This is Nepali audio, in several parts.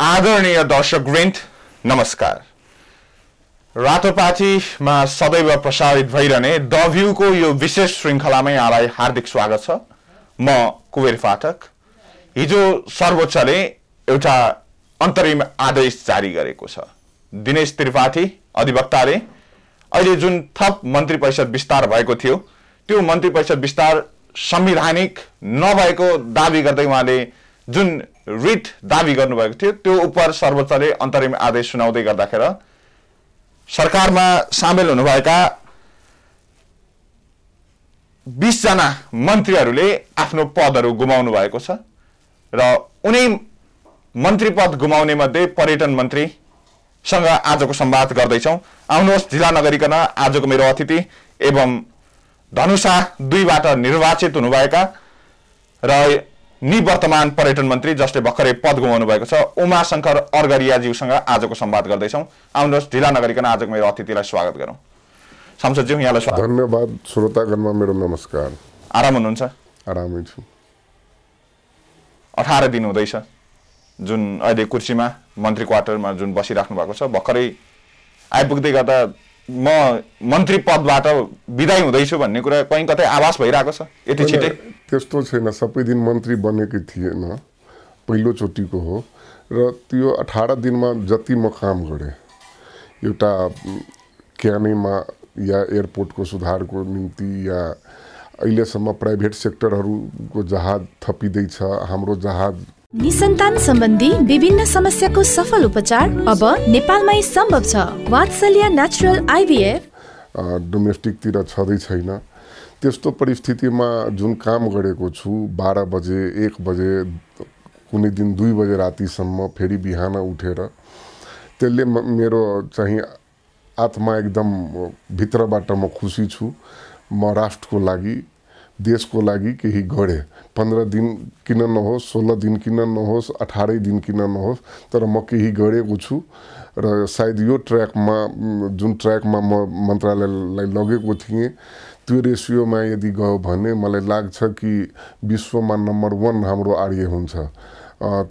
आदरणीय दर्शक वृन्द नमस्कार रातोपाठीमा सदैव प्रसारित भइरहने द भ्यूको यो विशेष श्रृङ्खलामै यहाँलाई हार्दिक स्वागत छ म कुबेर पाठक हिजो सर्वोच्चले एउटा अन्तरिम आदेश जारी गरेको छ दिनेश त्रिपाठी अधिवक्ताले अहिले जुन थप मन्त्री परिषद विस्तार भएको थियो त्यो मन्त्री परिषद विस्तार संविधानिक नभएको दावी गर्दै उहाँले जुन रिट दावी गर्नुभएको थियो त्यो उप सर्वोच्चले अन्तरिम आदेश सुनाउँदै गर्दाखेरि सरकारमा सामेल हुनुभएका बिसजना मन्त्रीहरूले आफ्नो पदहरू गुमाउनु भएको छ र उनी मन्त्री पद गुमाउने मध्ये पर्यटन मन्त्रीसँग आजको संवाद गर्दैछौँ आउनुहोस् जिल्ला नगरीकन आजको मेरो अतिथि एवं धनुषा दुईबाट निर्वाचित हुनुभएका र निवर्तमान पर्यटन मन्त्री जसले भर्खरै पद गुमाउनु भएको छ उमाशङ्कर अर्गरियाज्यूसँग आजको संवाद गर्दैछौँ आउनुहोस् ढिला नगरिकन आजको मेरो अतिथिलाई स्वागत गरौँ सांसदज्यू यहाँलाई स्वागत धन्यवाद श्रोतागणमा मेरो नमस्कार आराम हुनुहुन्छ आरामै छु अठार दिन हुँदैछ जुन अहिले कुर्सीमा मन्त्री क्वार्टरमा जुन बसिराख्नु भएको छ भर्खरै आइपुग्दै गर्दा म मन्त्री पदबाट विदाई हुँदैछु भन्ने कुरा कहीँ कतै आभास भइरहेको छ यति छिटै त्यस्तो छैन सबै दिन मन्त्री बनेकै थिएन पहिलोचोटिको हो र त्यो अठार दिनमा जति म काम गरेँ एउटा क्यानेमा या एयरपोर्टको सुधारको निम्ति या अहिलेसम्म प्राइभेट सेक्टरहरूको जहाज थपिँदैछ हाम्रो जहाज निसन्तान सम्बन्धी विभिन्न समस्याको सफल उपचार अब नेपालमै सम्भव छ वात्सल्य नेचुरल आइभीएफ डोमेस्टिकतिर छँदै छैन त्यस्तो परिस्थितिमा जुन काम गरेको छु बाह्र बजे एक बजे कुनै दिन दुई बजे रातिसम्म फेरि बिहान उठेर त्यसले मेरो चाहिँ आत्मा एकदम भित्रबाट म खुसी छु म राष्ट्रको लागि देशको लागि केही गरेँ पन्ध्र दिन किन नहोस् सोह्र दिन किन नहोस् अठारै दिन किन नहोस् तर म केही गरेको छु र सायद यो ट्र्याकमा जुन ट्र्याकमा म मन्त्रालयलाई लगेको थिएँ त्यो रेसियोमा यदि गयो भने मलाई लाग्छ कि विश्वमा नम्बर वान हाम्रो आर्य हुन्छ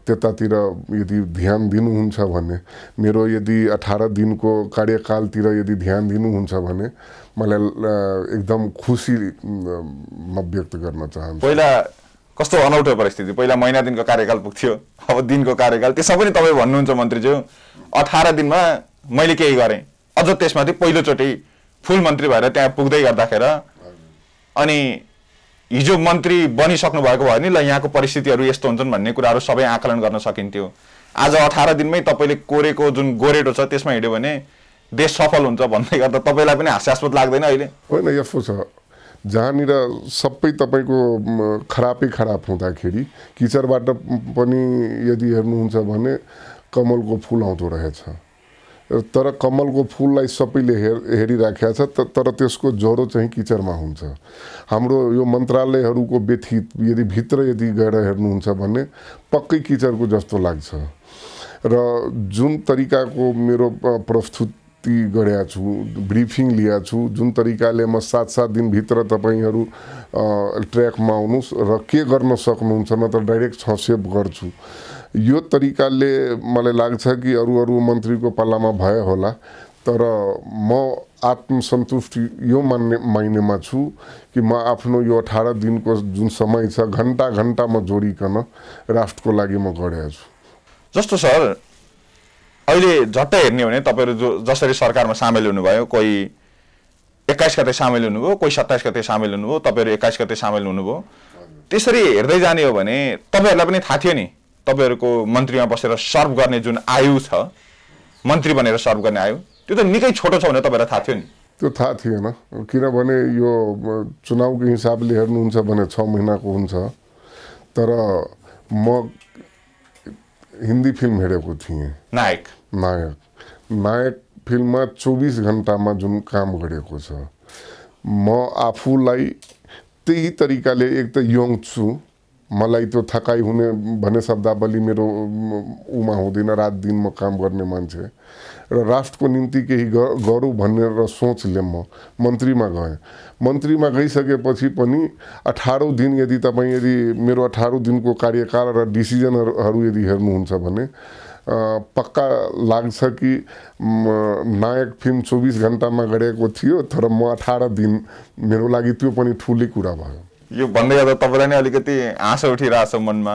त्यतातिर यदि ध्यान दिनुहुन्छ भने मेरो यदि अठार दिनको कार्यकालतिर यदि ध्यान दिनुहुन्छ भने मलाई एकदम खुसी म व्यक्त गर्न चाहन्छु पहिला कस्तो अनौठो परिस्थिति पहिला महिना दिनको कार्यकाल पुग्थ्यो अब दिनको कार्यकाल त्यसमा पनि तपाईँ भन्नुहुन्छ मन्त्रीज्यू अठार दिनमा मैले केही गरेँ अझ त्यसमाथि पहिलोचोटि फुल मन्त्री भएर त्यहाँ पुग्दै गर्दाखेरि अनि हिजो मन्त्री बनिसक्नु भएको भयो नि ल यहाँको परिस्थितिहरू यस्तो हुन्छन् भन्ने कुराहरू सबै आकलन गर्न सकिन्थ्यो आज अठार दिनमै तपाईँले कोरेको जुन गोरेटो छ त्यसमा हिँड्यो भने देश सफल हुन्छ भन्दै गर्दा तपाईँलाई पनि हास्यास्पद लाग्दैन अहिले होइन यस्तो छ जहाँनिर सबै तपाईँको खराबै खराब हुँदाखेरि किचरबाट पनि यदि हेर्नुहुन्छ भने कमलको फुल आउँदो रहेछ तर कमलको फुललाई सबैले हेर हेरिराखेका छ तर त्यसको ज्वरो चाहिँ किचरमा हुन्छ हाम्रो यो मन्त्रालयहरूको व्यथित यदि भित्र यदि गएर हेर्नुहुन्छ भने पक्कै किचरको जस्तो लाग्छ र जुन तरिकाको मेरो प्रस्तुति गरेका छु ब्रिफिङ लिएको छु जुन तरिकाले म सात सात दिनभित्र तपाईँहरू ट्र्याकमा आउनुहोस् र के गर्न सक्नुहुन्छ म त डाइरेक्ट सेभ गर्छु यो तरिकाले मलाई लाग्छ कि अरू अरू मन्त्रीको पालामा भयो होला तर म आत्मसन्तुष्टि यो मान्ने माइनेमा छु कि म आफ्नो यो अठार दिनको जुन समय छ घन्टा म जोडिकन राष्ट्रको लागि म गरेको छु जस्तो सर अहिले झट्टै हेर्ने हो भने तपाईँहरू जो जसरी सरकारमा सामेल हुनुभयो कोही एक्काइस गते सामेल हुनुभयो कोही सत्ताइस गते सामेल हुनुभयो तपाईँहरू एक्काइस गते सामेल हुनुभयो त्यसरी हेर्दै जाने हो भने तपाईँहरूलाई पनि थाहा थियो नि तपाईँहरूको मन्त्रीमा बसेर सर्भ गर्ने जुन आयु छ मन्त्री बनेर सर्भ गर्ने आयु त्यो त निकै छोटो छ भनेर तपाईँलाई थाहा थियो नि त्यो थाहा थिएन किनभने यो चुनावको हिसाबले हेर्नुहुन्छ भने छ महिनाको हुन्छ तर म हिन्दी फिल्म हेरेको थिएँ नायक नायक नायक फिल्ममा चौबिस घन्टामा जुन काम गरेको छ म आफूलाई त्यही तरिकाले एक त यङ छु मलाई त्यो थकाइ हुने भन्ने शब्दावली मेरो उमा हुँदैन रात दिन म काम गर्ने मान्छे र राष्ट्रको निम्ति केही गरौँ भनेर सोचले म मन्त्रीमा गएँ मन्त्रीमा गइसकेपछि पनि अठारौँ दिन यदि तपाईँ यदि मेरो अठारौँ दिनको कार्यकाल र डिसिजनहरू यदि हेर्नुहुन्छ भने पक्का लाग्छ कि नायक फिल्म चौबिस घन्टामा गरेको थियो तर म अठार दिन मेरो लागि त्यो पनि ठुलै कुरा भयो यो भन्दै गर्दा तपाईँलाई नै अलिकति हाँसो उठिरहेको छ मनमा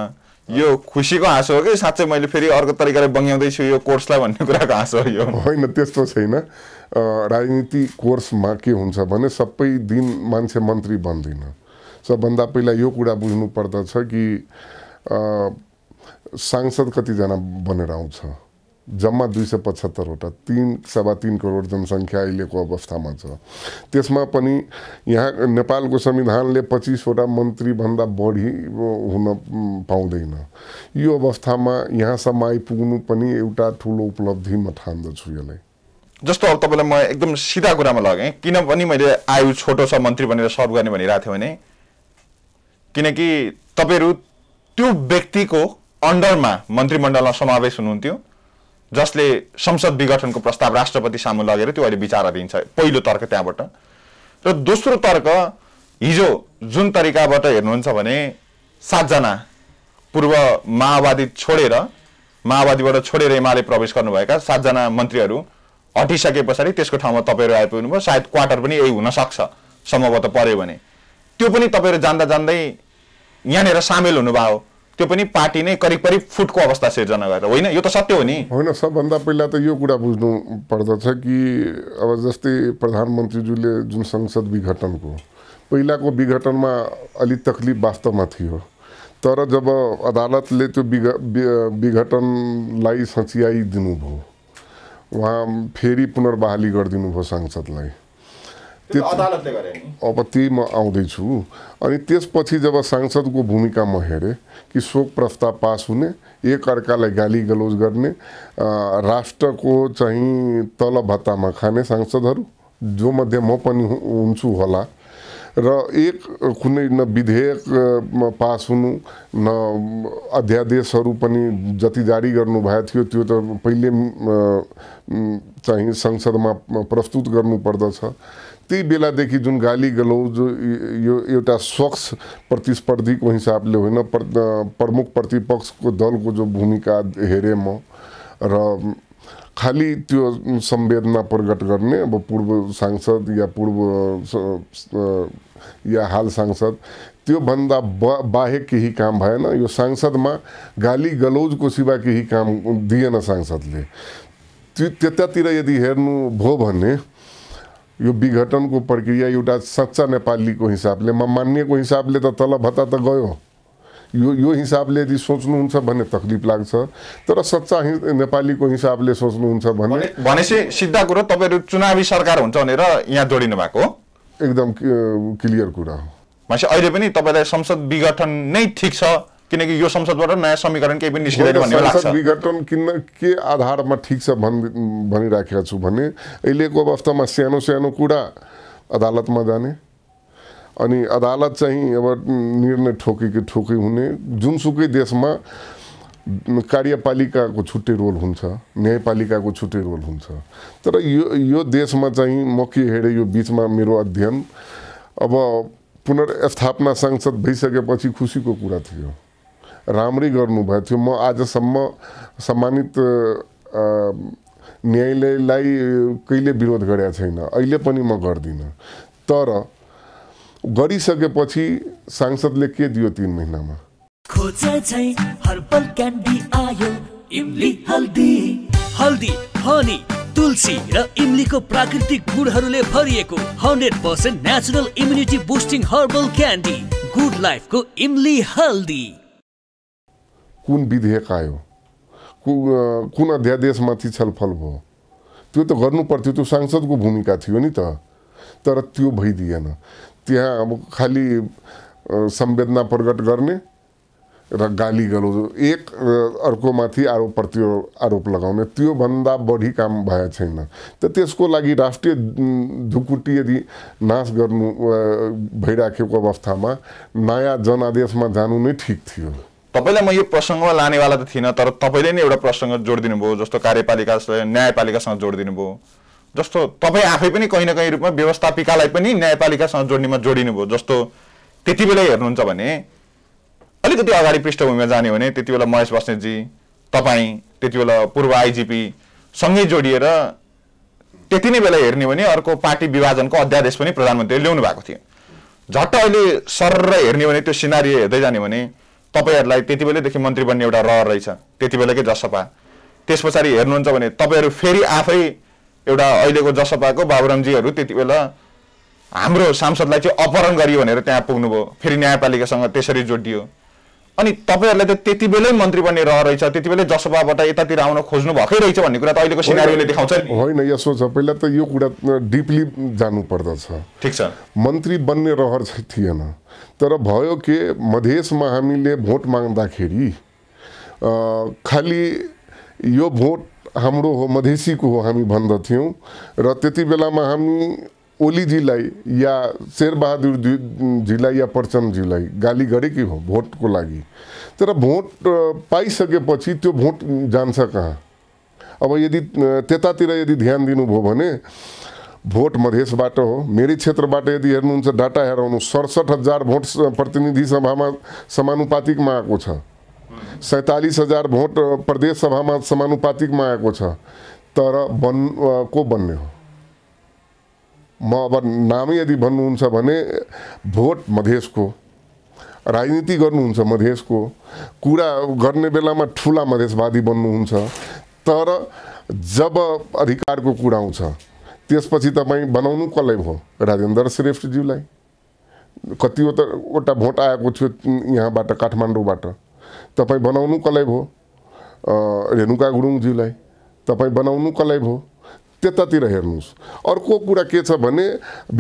यो खुसीको हाँसो हो कि साँच्चै मैले फेरि अर्को तरिकाले बङ्ग्याउँदैछु यो कोर्सलाई भन्ने कुराको हाँसो हो यो होइन त्यस्तो छैन राजनीति कोर्समा के हुन्छ भने सबै दिन मान्छे मन्त्री बन्दैन सबभन्दा पहिला यो कुरा बुझ्नु पर्दछ कि सांसद कतिजना बनेर आउँछ जम्मा दुई सय पचहत्तरवटा तिन सवा तिन करोड जनसङ्ख्या अहिलेको अवस्थामा छ त्यसमा पनि यहाँ नेपालको संविधानले पच्चिसवटा मन्त्रीभन्दा बढी हुन पाउँदैन यो अवस्थामा यहाँसम्म आइपुग्नु पनि एउटा ठुलो उपलब्धि म ठान्दछु यसलाई जस्तो अब तपाईँलाई म एकदम सिधा कुरामा लगेँ किनभने मैले आयु छोटो छ मन्त्री भनेर सर्भ गर्ने भनिरहेको थिएँ भने किनकि तपाईँहरू त्यो व्यक्तिको अन्डरमा मन्त्रीमण्डलमा समावेश हुनुहुन्थ्यो जसले संसद विघटनको प्रस्ताव राष्ट्रपति सामु लगेर त्यो अहिले विचाराधीन छ पहिलो तर्क त्यहाँबाट र दोस्रो तर्क हिजो जुन तरिकाबाट हेर्नुहुन्छ भने सातजना पूर्व माओवादी छोडेर माओवादीबाट छोडेर एमाले प्रवेश गर्नुभएका सातजना मन्त्रीहरू हटिसके पछाडि त्यसको ठाउँमा तपाईँहरू आइपुग्नुभयो सायद क्वार्टर पनि यही हुनसक्छ सम्भवतः पऱ्यो भने त्यो पनि तपाईँहरू जान्दा जान्दै यहाँनिर सामेल हुनुभयो त्यो पनि पार्टी नै करिब करिब फुटको अवस्था सिर्जना गरेर होइन यो त सत्य हो नि होइन सबभन्दा पहिला त यो कुरा बुझ्नु पर्दछ कि अब जस्तै प्रधानमन्त्रीज्यूले जुन संसद विघटनको पहिलाको विघटनमा अलि तक्लिफ वास्तवमा थियो तर जब अदालतले त्यो विघ विघटनलाई सच्याइदिनु भयो उहाँ फेरि पुनर्बहाली गरिदिनु भयो सांसदलाई त्यो अदालतले गरे अब त्यही म आउँदैछु अनि त्यसपछि जब सांसदको भूमिका म हेरेँ कि शोक प्रस्ताव पास हुने एक अर्कालाई गाली गलोज गर्ने राष्ट्रको चाहिँ तल भत्तामा खाने सांसदहरू जो मध्ये म पनि हुन्छु होला र एक कुनै न विधेयक पास हुनु न अध्यादेशहरू पनि जति जारी गर्नुभएको थियो त्यो त पहिले चाहिँ संसदमा प्रस्तुत गर्नुपर्दछ त्यही बेलादेखि जुन गाली गलौज यो एउटा स्वच्छ प्रतिस्पर्धीको हिसाबले होइन प्रमुख प्रतिपक्षको दलको जो भूमिका हेरेँ म र खालि त्यो संवेदना प्रकट गर्ने अब पूर्व सांसद या पूर्व या हाल सांसद त्योभन्दा बा बाहेक केही काम भएन यो सांसदमा गाली गलौजको सिवा केही काम दिएन सांसदले त्यो त्यतातिर यदि हेर्नु भयो भने यो विघटनको प्रक्रिया एउटा सच्चा नेपालीको हिसाबले म मान्नेको हिसाबले त तल भत्ता त गयो यो यो हिसाबले यदि सोच्नुहुन्छ भने तकलिफ लाग्छ तर सच्चा नेपालीको हिसाबले सोच्नुहुन्छ भने भनेपछि सिधा कुरो तपाईँहरू चुनावी सरकार हुन्छ भनेर यहाँ जोडिनु भएको हो एकदम क्लियर कुरा हो भनेपछि अहिले पनि तपाईँलाई संसद विघटन नै ठिक छ किनकि यो संसदबाट नयाँ समीकरण केही पनि निस्किँदैन भन्ने लाग्छ विघटन किन के आधारमा ठिक छ भन् भनिराखेका छु भने अहिलेको अवस्थामा सानो सानो कुरा अदालतमा जाने अनि अदालत चाहिँ अब निर्णय ठोकेको ठोकै हुने जुनसुकै देशमा कार्यपालिकाको छुट्टै रोल हुन्छ न्यायपालिकाको छुट्टै रोल हुन्छ तर यो यो देशमा चाहिँ म के हेरेँ यो बिचमा मेरो अध्ययन अब पुनर्स्थापना सांसद भइसकेपछि खुसीको कुरा थियो राम्रै गर्नुभएको थियो म आजसम्म सम्मानित न्यायालयलाई कहिले विरोध गरेका छैन अहिले पनि म गर्दिनँ तर गरिसकेपछि सांसदले के दियो तिन महिनामा हल्दी हनी तुलसी र इमलीको प्राकृतिक गुडहरूले भरिएको hundred percent natural immunity boosting herbal candy good लाइफको इमली हल्दी कुन विधेयक आयो कु कुन अध्यादेशमाथि छलफल भयो त्यो त गर्नु पर्थ्यो त्यो सांसदको भूमिका थियो नि त तर त्यो भइदिएन त्यहाँ अब खालि संवेदना प्रकट गर्ने र गाली गलो एक अर्कोमाथि आरोप प्रत्यो आरोप लगाउने त्योभन्दा बढी काम भएको छैन त त्यसको लागि राष्ट्रिय ढुकुटी यदि नाश गर्नु भइराखेको अवस्थामा नयाँ जनादेशमा जानु नै ठिक थियो तपाईँलाई म यो प्रसङ्गमा लानेवाला त थिइनँ तर तपाईँले नै एउटा प्रसङ्ग जोडिदिनु भयो जस्तो कार्यपालिका न्यायपालिकासँग जोडिदिनु भयो जस्तो तपाईँ आफै पनि कहीँ न कहीँ रूपमा व्यवस्थापिकालाई पनि न्यायपालिकासँग जोड्नेमा जोडिनु भयो जस्तो त्यति बेला हेर्नुहुन्छ भने अलिकति अगाडि पृष्ठभूमिमा जाने भने त्यति बेला महेश बस्नेतजी तपाईँ त्यति बेला पूर्व आइजिपी सँगै जोडिएर त्यति नै बेला हेर्ने भने अर्को पार्टी विभाजनको अध्यादेश पनि प्रधानमन्त्रीले ल्याउनु भएको थियो झट्ट अहिले सर हेर्ने भने त्यो सिनारी हेर्दै जाने भने तपाईँहरूलाई त्यति बेलैदेखि मन्त्री बन्ने एउटा रहर रहेछ त्यति बेलाकै जसपा त्यस पछाडि हेर्नुहुन्छ भने तपाईँहरू फेरि आफै एउटा अहिलेको जसपाको बाबुरामजीहरू त्यति बेला हाम्रो सांसदलाई चाहिँ अपहरण गरियो भनेर त्यहाँ पुग्नुभयो फेरि न्यायपालिकासँग त्यसरी जोडियो अनि तपाईँहरूलाई त त्यति बेलै मन्त्री बन्ने रहेछ त्यति बेलै जसपाबाट यतातिर आउन खोज्नु भएकै रहेछ भन्ने कुरा त अहिलेको सिनारीले देखाउँछ नि होइन यसो छ पहिला त यो कुरा डिपली जानु पर्दछ ठिक छ मन्त्री बन्ने रहर चाहिँ थिएन तर भयो के मधेसमा हामीले भोट माग्दाखेरि खालि यो भोट हाम्रो हो मधेसीको हो हामी भन्दथ्यौँ र त्यति बेलामा हामी ओलीजीलाई या जीलाई या परचमजीलाई गाली गरेकी हो भोटको लागि तर भोट पाइसकेपछि त्यो भोट जान्छ कहाँ अब यदि त्यतातिर यदि ध्यान दिनुभयो भने भोट मधेसबाट हो मेरै क्षेत्रबाट यदि हेर्नुहुन्छ डाटा हेराउनु सडसठ हजार भोट प्रतिनिधि सभामा समानुपातिकमा आएको छ सैँतालिस हजार भोट प्रदेश सभामा समानुपातिकमा आएको छ तर बन् को बन्ने हो म अब नामै यदि भन्नुहुन्छ भने भोट मधेसको राजनीति गर्नुहुन्छ मधेसको कुरा गर्ने बेलामा ठुला मधेसवादी बन्नुहुन्छ तर जब अधिकारको कुरा आउँछ त्यसपछि तपाईँ बनाउनु कसलाई भयो राजेन्द्र श्रेष्ठज्यूलाई कतिवटावटा भोट आएको थियो यहाँबाट काठमाडौँबाट तपाईँ बनाउनु कसलाई भयो रेणुका गुरुङज्यूलाई तपाईँ बनाउनु कसलाई भयो त्यतातिर हेर्नुहोस् अर्को कुरा के छ भने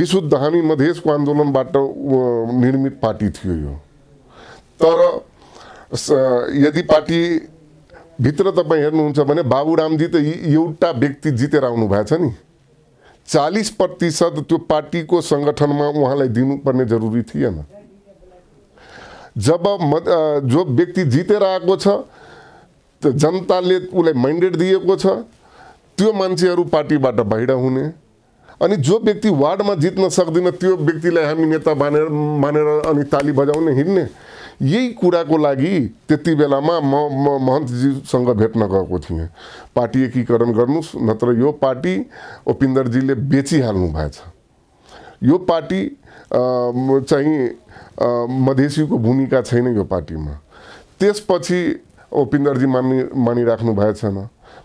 विशुद्ध हामी मधेसको आन्दोलनबाट निर्मित पार्टी थियो यो तर यदि पार्टी भित्र तपाईँ हेर्नुहुन्छ भने बाबुरामजी त एउटा व्यक्ति जितेर आउनु भएको छ नि चालिस प्रतिशत त्यो पार्टीको सङ्गठनमा उहाँलाई दिनुपर्ने जरुरी थिएन जब म जो व्यक्ति जितेर आएको छ जनताले उसलाई माइन्डेड दिएको छ त्यो मान्छेहरू पार्टीबाट बाहिर हुने अनि जो व्यक्ति वार्डमा जित्न सक्दैन त्यो व्यक्तिलाई हामी नेता मानेर मानेर अनि ताली बजाउने हिँड्ने यही कुराको लागि त्यति बेलामा म म महन्तजीसँग भेट्न गएको थिएँ पार्टी एकीकरण गर्नुहोस् नत्र यो पार्टी ओपिन्दरजीले बेचिहाल्नु भएछ यो पार्टी चाहिँ मधेसीको भूमिका छैन यो पार्टीमा त्यसपछि ओपिन्दरजी मानि मानिराख्नु छैन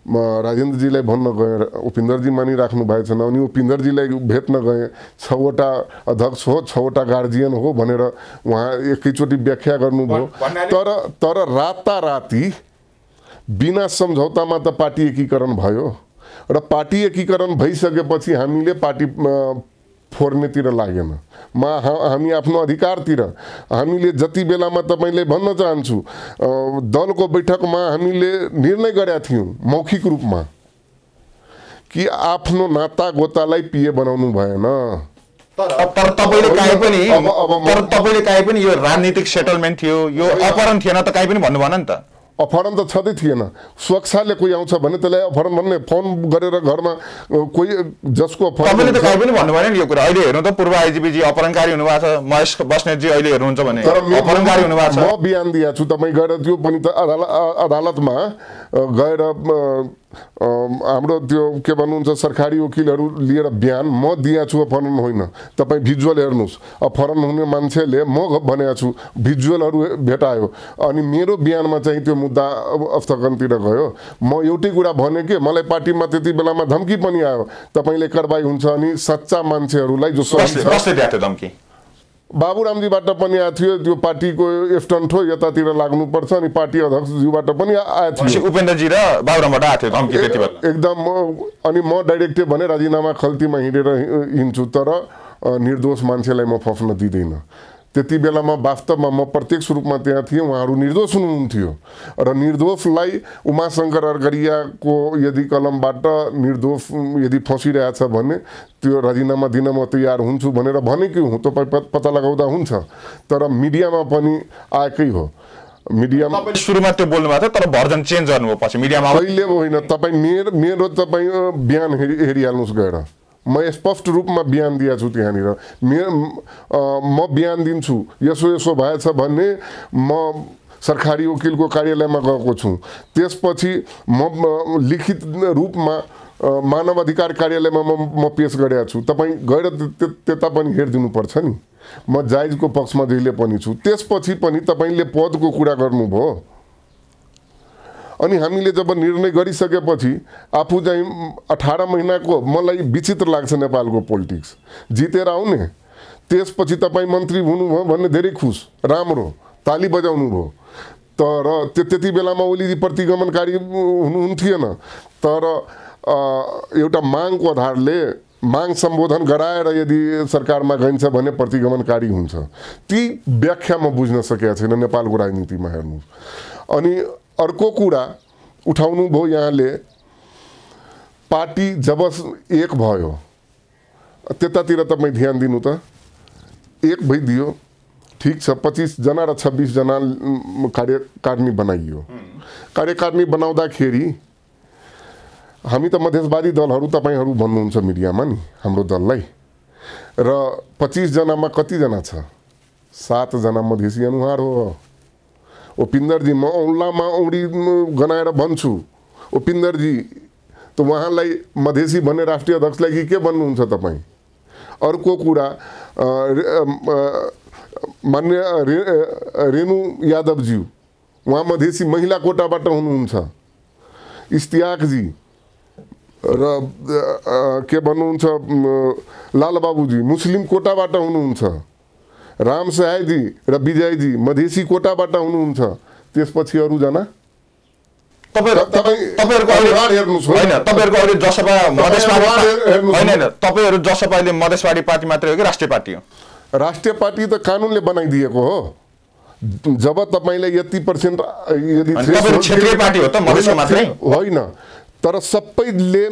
म राजेन्द्रजीलाई भन्न गएँ उपिन्दरजी मानिराख्नु भएको छैन अनि उपिन्दरजीलाई भेट्न गएँ छवटा अध्यक्ष हो छवटा गार्जियन हो भनेर उहाँ एकैचोटि व्याख्या गर्नुभयो तर तर राताराति बिना सम्झौतामा त पार्टी एकीकरण भयो र पार्टी एकीकरण भइसकेपछि हामीले पार्टी फोर्नेतिर लागेन म हामी आफ्नो अधिकारतिर हामीले जति बेलामा तपाईँले भन्न चाहन्छु दलको बैठकमा हामीले निर्णय गरेका थियौँ मौखिक रूपमा कि आफ्नो नाता गोतालाई पिए बनाउनु भएन तर तपाईँले काहीँ पनि तर तपाईँले काहीँ पनि यो राजनीतिक सेटलमेन्ट थियो यो अपहरण थिएन त काहीँ पनि भन्नुभएन नि त अपहरण त छँदै थिएन सुरक्षाले कोही आउँछ भने त्यसलाई अफरन भन्ने फोन गरेर घरमा कोही जसको तपाईँले त कहीँ पनि भन्नुभयो नि यो कुरा अहिले हेर्नु त पूर्व आइजिपीजी अपहरणकारी हुनुभएको छ महेश बस्नेतजी अहिले हेर्नुहुन्छ भने अपहरणकारी हुनुभएको छ म बिहान दिएको छु तपाईँ गएर त्यो पनि त अदालतमा गएर हाम्रो त्यो के भन्नुहुन्छ सरकारी वकिलहरू लिएर बिहान म दिएको छु अपहरण होइन तपाईँ भिजुअल हेर्नुहोस् अब हुने मान्छेले म भनेको छु भिजुअलहरू भेटायो अनि मेरो बिहानमा चाहिँ त्यो मुद्दा अस्थगनतिर गयो म एउटै कुरा भने कि मलाई पार्टीमा त्यति बेलामा धम्की पनि आयो तपाईँले कारवाही हुन्छ अनि सच्चा मान्छेहरूलाई जो धम्की बाबुरामजीबाट पनि आएको थियो त्यो पार्टीको एफटन्ठो यतातिर लाग्नुपर्छ अनि पार्टी अध्यक्षज्यूबाट पनि आएको थियो उपेन्द्रजी र बाबुरामबाट आएको थियो एकदम अनि म डाइरेक्टै भने राजीनामा खल्तीमा हिँडेर हिँड्छु तर निर्दोष मान्छेलाई म फस्न दिँदैन त्यति बेलामा वास्तवमा म प्रत्यक्ष रूपमा त्यहाँ थिएँ उहाँहरू निर्दोष हुनुहुन्थ्यो र निर्दोषलाई उमा शङ्कर अर्गरियाको यदि कलमबाट निर्दोष यदि फँसिरहेछ भने त्यो राजीनामा दिन म तयार हुन्छु भनेर भनेकै हुँ तपाईँ पत्ता लगाउँदा हुन्छ तर मिडियामा पनि आएकै हो मिडियामा सुरुमा त्यो भएको थियो तर भर्जन चेन्ज गर्नुभयो मिडियामा कहिले होइन तपाईँ मेरो मेरो तपाईँ बिहान हेरि हेरिहाल्नुहोस् गएर म स्पष्ट रूपमा बिहान दिएको छु त्यहाँनिर मेरो म बिहान दिन्छु यसो यसो भएछ भन्ने म सरकारी वकिलको कार्यालयमा गएको छु त्यसपछि म लिखित रूपमा मानव अधिकार कार्यालयमा म म पेस गरेका छु तपाईँ गएर त्यता पनि पर्छ नि म जाइजको पक्षमा जहिले पनि छु त्यसपछि पनि तपाईँले पदको कुरा गर्नुभयो अनि हामीले जब निर्णय गरिसकेपछि आफू चाहिँ अठार महिनाको मलाई विचित्र लाग्छ नेपालको पोलिटिक्स जितेर आउने त्यसपछि तपाईँ मन्त्री हुनुभयो भन्ने धेरै खुस राम्रो ताली बजाउनु भयो तर त्यो त्यति बेलामा ओलीजी प्रतिगमनकारी हुनुहुन्थेन तर एउटा मागको आधारले माग सम्बोधन गराएर यदि सरकारमा गइन्छ भने प्रतिगमनकारी हुन्छ ती व्याख्या म बुझ्न सकेका छैन नेपालको राजनीतिमा हेर्नु अनि अर्को कुरा उठाउनु भयो यहाँले पार्टी जब एक भयो त्यतातिर तपाईँ ध्यान दिनु त एक भइदियो ठिक छ पच्चिसजना र छब्बिसजना कार्यकारिणी बनाइयो कार्यकारिणी बनाउँदाखेरि हामी त मधेसवादी दलहरू तपाईँहरू भन्नुहुन्छ मिडियामा नि हाम्रो दललाई र पच्चिसजनामा कतिजना छ सातजना मधेसी अनुहार हो ओपिन्दरजी म औँला म औँडी गनाएर भन्छु ओपिन्दरजी त उहाँलाई मधेसी भन्ने राष्ट्रिय अध्यक्षलाई कि के भन्नुहुन्छ तपाईँ अर्को कुरा मान्य रे रेणु यादवज्यू उहाँ मधेसी महिला कोटाबाट हुनुहुन्छ इस्तियाकजी र के भन्नुहुन्छ लालबाबुजी मुस्लिम कोटाबाट हुनुहुन्छ राम सहायजी र विजयजी मधेसी कोटाबाट हुनुहुन्छ त्यसपछि अरूजना तपाईँहरू जसपाले मधेसवाडी पार्टी मात्रै हो कि राष्ट्रिय पार्टी हो राष्ट्रिय पार्टी त कानुनले बनाइदिएको हो जब तपाईँलाई यति पर्सेन्ट यदि क्षेत्रीय पार्टी हो त मधेसको मात्रै होइन तर सबैले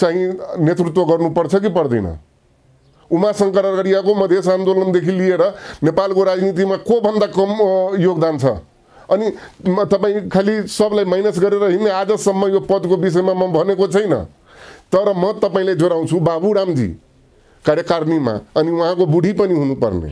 चाहिँ नेतृत्व गर्नुपर्छ कि पर्दैन उमा उमाशङ्कर अगरियाको मधेस आन्दोलनदेखि लिएर नेपालको राजनीतिमा कोभन्दा कम योगदान छ अनि तपाईँ खालि सबलाई माइनस गरेर हिँड्ने आजसम्म यो पदको विषयमा म भनेको छैन तर म तपाईँलाई जोराउँछु बाबुरामजी कार्यकारिणीमा अनि उहाँको बुढी पनि हुनुपर्ने